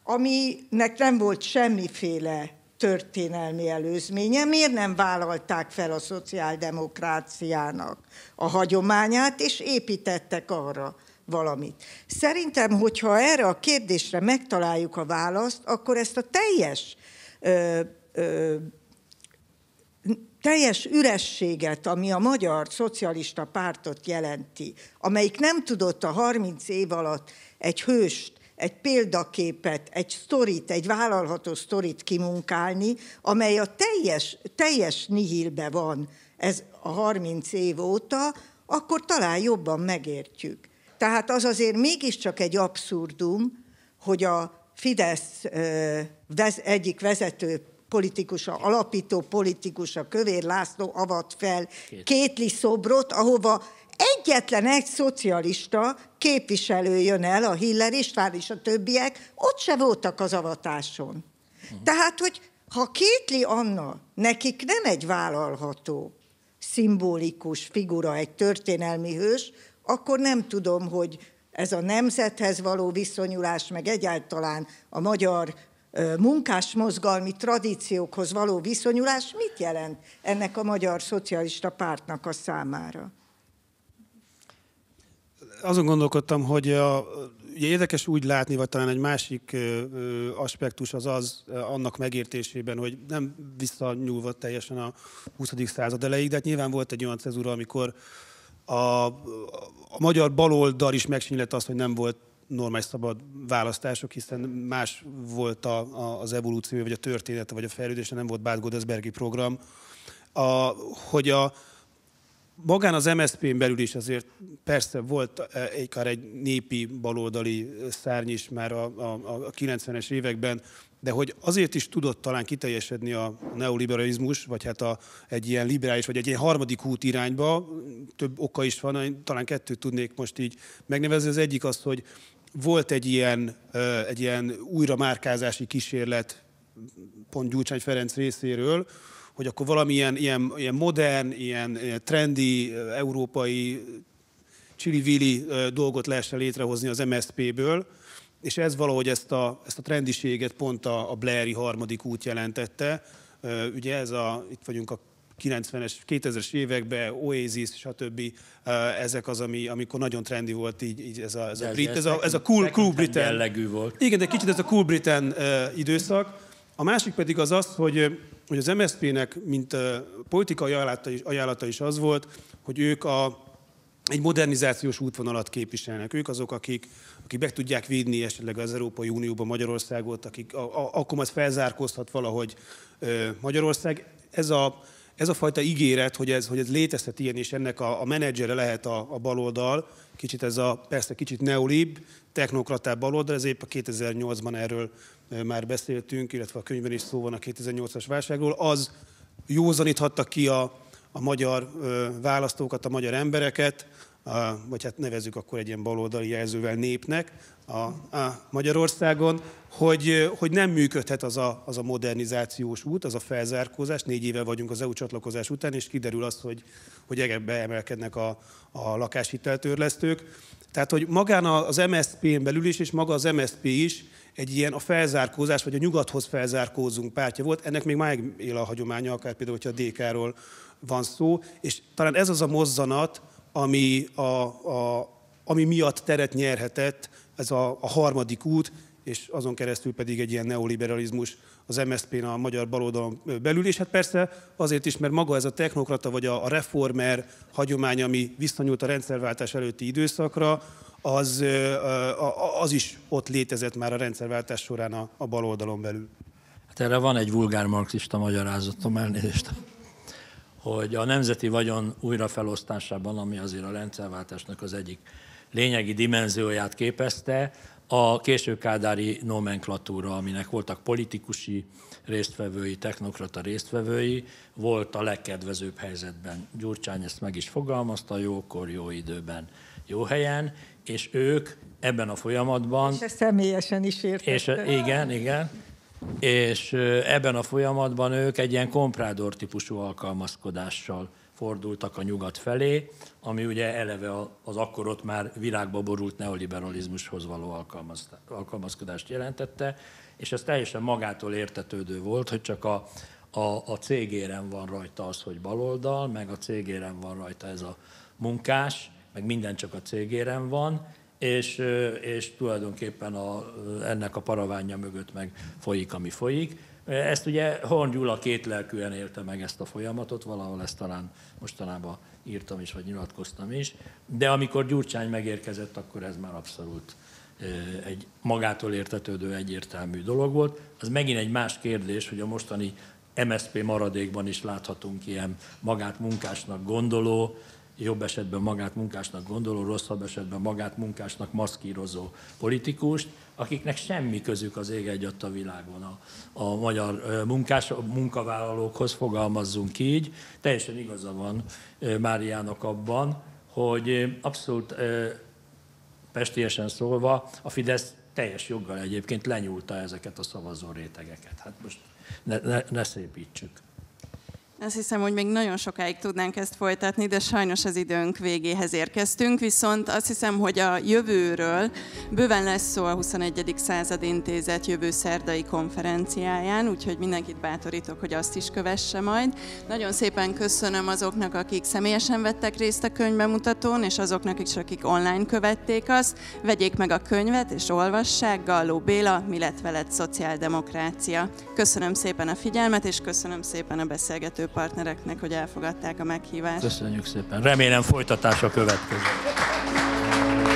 aminek nem volt semmiféle történelmi előzménye, miért nem vállalták fel a szociáldemokráciának a hagyományát, és építettek arra valamit. Szerintem, hogyha erre a kérdésre megtaláljuk a választ, akkor ezt a teljes ö, ö, teljes ürességet, ami a magyar szocialista pártot jelenti, amelyik nem tudott a 30 év alatt egy hőst, egy példaképet, egy sztorit, egy vállalható sztorit kimunkálni, amely a teljes, teljes nihilbe van ez a 30 év óta, akkor talán jobban megértjük. Tehát az azért mégiscsak egy abszurdum, hogy a Fidesz egyik vezető politikusa, alapító politikusa, Kövér László avat fel Két. kétli szobrot, ahova egyetlen egy szocialista képviselő jön el, a Hiller István és a többiek, ott se voltak az avatáson. Uh-huh. Tehát, hogy ha kétli Anna, nekik nem egy vállalható, szimbolikus figura, egy történelmi hős, akkor nem tudom, hogy ez a nemzethez való viszonyulás, meg egyáltalán a magyar Munkásmozgalmi tradíciókhoz való viszonyulás mit jelent ennek a Magyar Szocialista Pártnak a számára? Azon gondolkodtam, hogy a, ugye érdekes úgy látni, vagy talán egy másik aspektus az az annak megértésében, hogy nem visszanyúlva teljesen a 20. század elejéig, de hát nyilván volt egy olyan cezúra, amikor a, a magyar baloldal is megsínylett azt, hogy nem volt normális szabad választások, hiszen más volt a, a, az evolúció, vagy a története, vagy a fejlődése, nem volt Bát Godesbergi program. A, hogy a, magán az msp n belül is azért persze volt e, egy, egy népi baloldali szárny is már a, a, a 90-es években, de hogy azért is tudott talán kiteljesedni a neoliberalizmus, vagy hát a, egy ilyen liberális, vagy egy ilyen harmadik út irányba, több oka is van, talán kettőt tudnék most így megnevezni. Az egyik az, hogy volt egy ilyen, egy ilyen újra márkázási kísérlet pont Gyurcsány Ferenc részéről, hogy akkor valamilyen ilyen, ilyen modern, ilyen, ilyen trendi, európai csili-vili dolgot lehessen létrehozni az MSZP-ből, és ez valahogy ezt a, ezt a trendiséget pont a, a Blairi harmadik út jelentette. Ugye ez a, itt vagyunk a 90-es, 2000-es években, Oasis, stb. Ezek az, ami, amikor nagyon trendi volt így, így ez a, ez a brit, ez, a, ez a cool, cool Britain. Jellegű volt. Igen, de kicsit ez a cool Britain időszak. A másik pedig az az, hogy, hogy az MSZP-nek, mint politikai ajánlata is, ajánlata is az volt, hogy ők a, egy modernizációs útvonalat képviselnek. Ők azok, akik, akik meg tudják védni esetleg az Európai Unióban Magyarországot, akik a, a, akkor majd felzárkózhat valahogy ö, Magyarország. Ez a ez a fajta ígéret, hogy ez, hogy ez létezhet ilyen, és ennek a, a menedzsere lehet a, a baloldal, kicsit ez a, persze kicsit neolib, technokratább baloldal, ez épp a 2008-ban erről már beszéltünk, illetve a könyvben is szó van a 2008-as válságról, az józaníthatta ki a, a magyar választókat, a magyar embereket, vagy hát nevezük akkor egy ilyen baloldali jelzővel népnek a, a Magyarországon, hogy, hogy nem működhet az a, az a modernizációs út, az a felzárkózás. Négy éve vagyunk az EU csatlakozás után, és kiderül az, hogy, hogy egebbe emelkednek a, a lakáshiteltörlesztők. Tehát, hogy magán az MSZP-n belül is, és maga az MSZP is egy ilyen a felzárkózás, vagy a nyugathoz felzárkózunk pártja volt. Ennek még máig él a hagyománya, akár például, hogyha a DK-ról van szó. És talán ez az a mozzanat, ami, a, a, ami miatt teret nyerhetett ez a, a harmadik út, és azon keresztül pedig egy ilyen neoliberalizmus az MSZP-n a magyar baloldalon belül, és hát persze azért is, mert maga ez a technokrata vagy a reformer hagyomány, ami visszanyúlt a rendszerváltás előtti időszakra, az, az is ott létezett már a rendszerváltás során a, a baloldalon belül. Hát erre van egy vulgár marxista magyarázatom, elnézést hogy a nemzeti vagyon újrafelosztásában, ami azért a rendszerváltásnak az egyik lényegi dimenzióját képezte, a késő kádári nomenklatúra, aminek voltak politikusi résztvevői, technokrata résztvevői, volt a legkedvezőbb helyzetben. Gyurcsány ezt meg is fogalmazta, jókor, jó időben, jó helyen, és ők ebben a folyamatban... És ezt személyesen is értette. És, igen, igen és ebben a folyamatban ők egy ilyen komprádor típusú alkalmazkodással fordultak a nyugat felé, ami ugye eleve az akkor ott már világba borult neoliberalizmushoz való alkalmazkodást jelentette, és ez teljesen magától értetődő volt, hogy csak a, a, a cégéren van rajta az, hogy baloldal, meg a cégéren van rajta ez a munkás, meg minden csak a cégéren van, és, és tulajdonképpen a, ennek a paravánja mögött meg folyik, ami folyik. Ezt ugye Horn Gyula kétlelkűen élte meg ezt a folyamatot, valahol ezt talán mostanában írtam is, vagy nyilatkoztam is, de amikor Gyurcsány megérkezett, akkor ez már abszolút egy magától értetődő, egyértelmű dolog volt. Az megint egy más kérdés, hogy a mostani MSP maradékban is láthatunk ilyen magát munkásnak gondoló, jobb esetben magát munkásnak gondoló, rosszabb esetben magát munkásnak maszkírozó politikust, akiknek semmi közük az ég egy a világon a, a magyar munkás, a munkavállalókhoz, fogalmazzunk így. Teljesen igaza van Máriának abban, hogy abszolút pestiesen szólva a Fidesz teljes joggal egyébként lenyúlta ezeket a szavazó rétegeket. Hát most ne, ne, ne szépítsük. Azt hiszem, hogy még nagyon sokáig tudnánk ezt folytatni, de sajnos az időnk végéhez érkeztünk, viszont azt hiszem, hogy a jövőről bőven lesz szó a 21. század intézet jövő szerdai konferenciáján, úgyhogy mindenkit bátorítok, hogy azt is kövesse majd. Nagyon szépen köszönöm azoknak, akik személyesen vettek részt a könyvbemutatón, és azoknak is, akik online követték azt. Vegyék meg a könyvet, és olvassák Galló Béla, Mi lett veled szociáldemokrácia. Köszönöm szépen a figyelmet, és köszönöm szépen a beszélgető partnereknek, hogy elfogadták a meghívást. Köszönjük szépen. Remélem folytatása következik.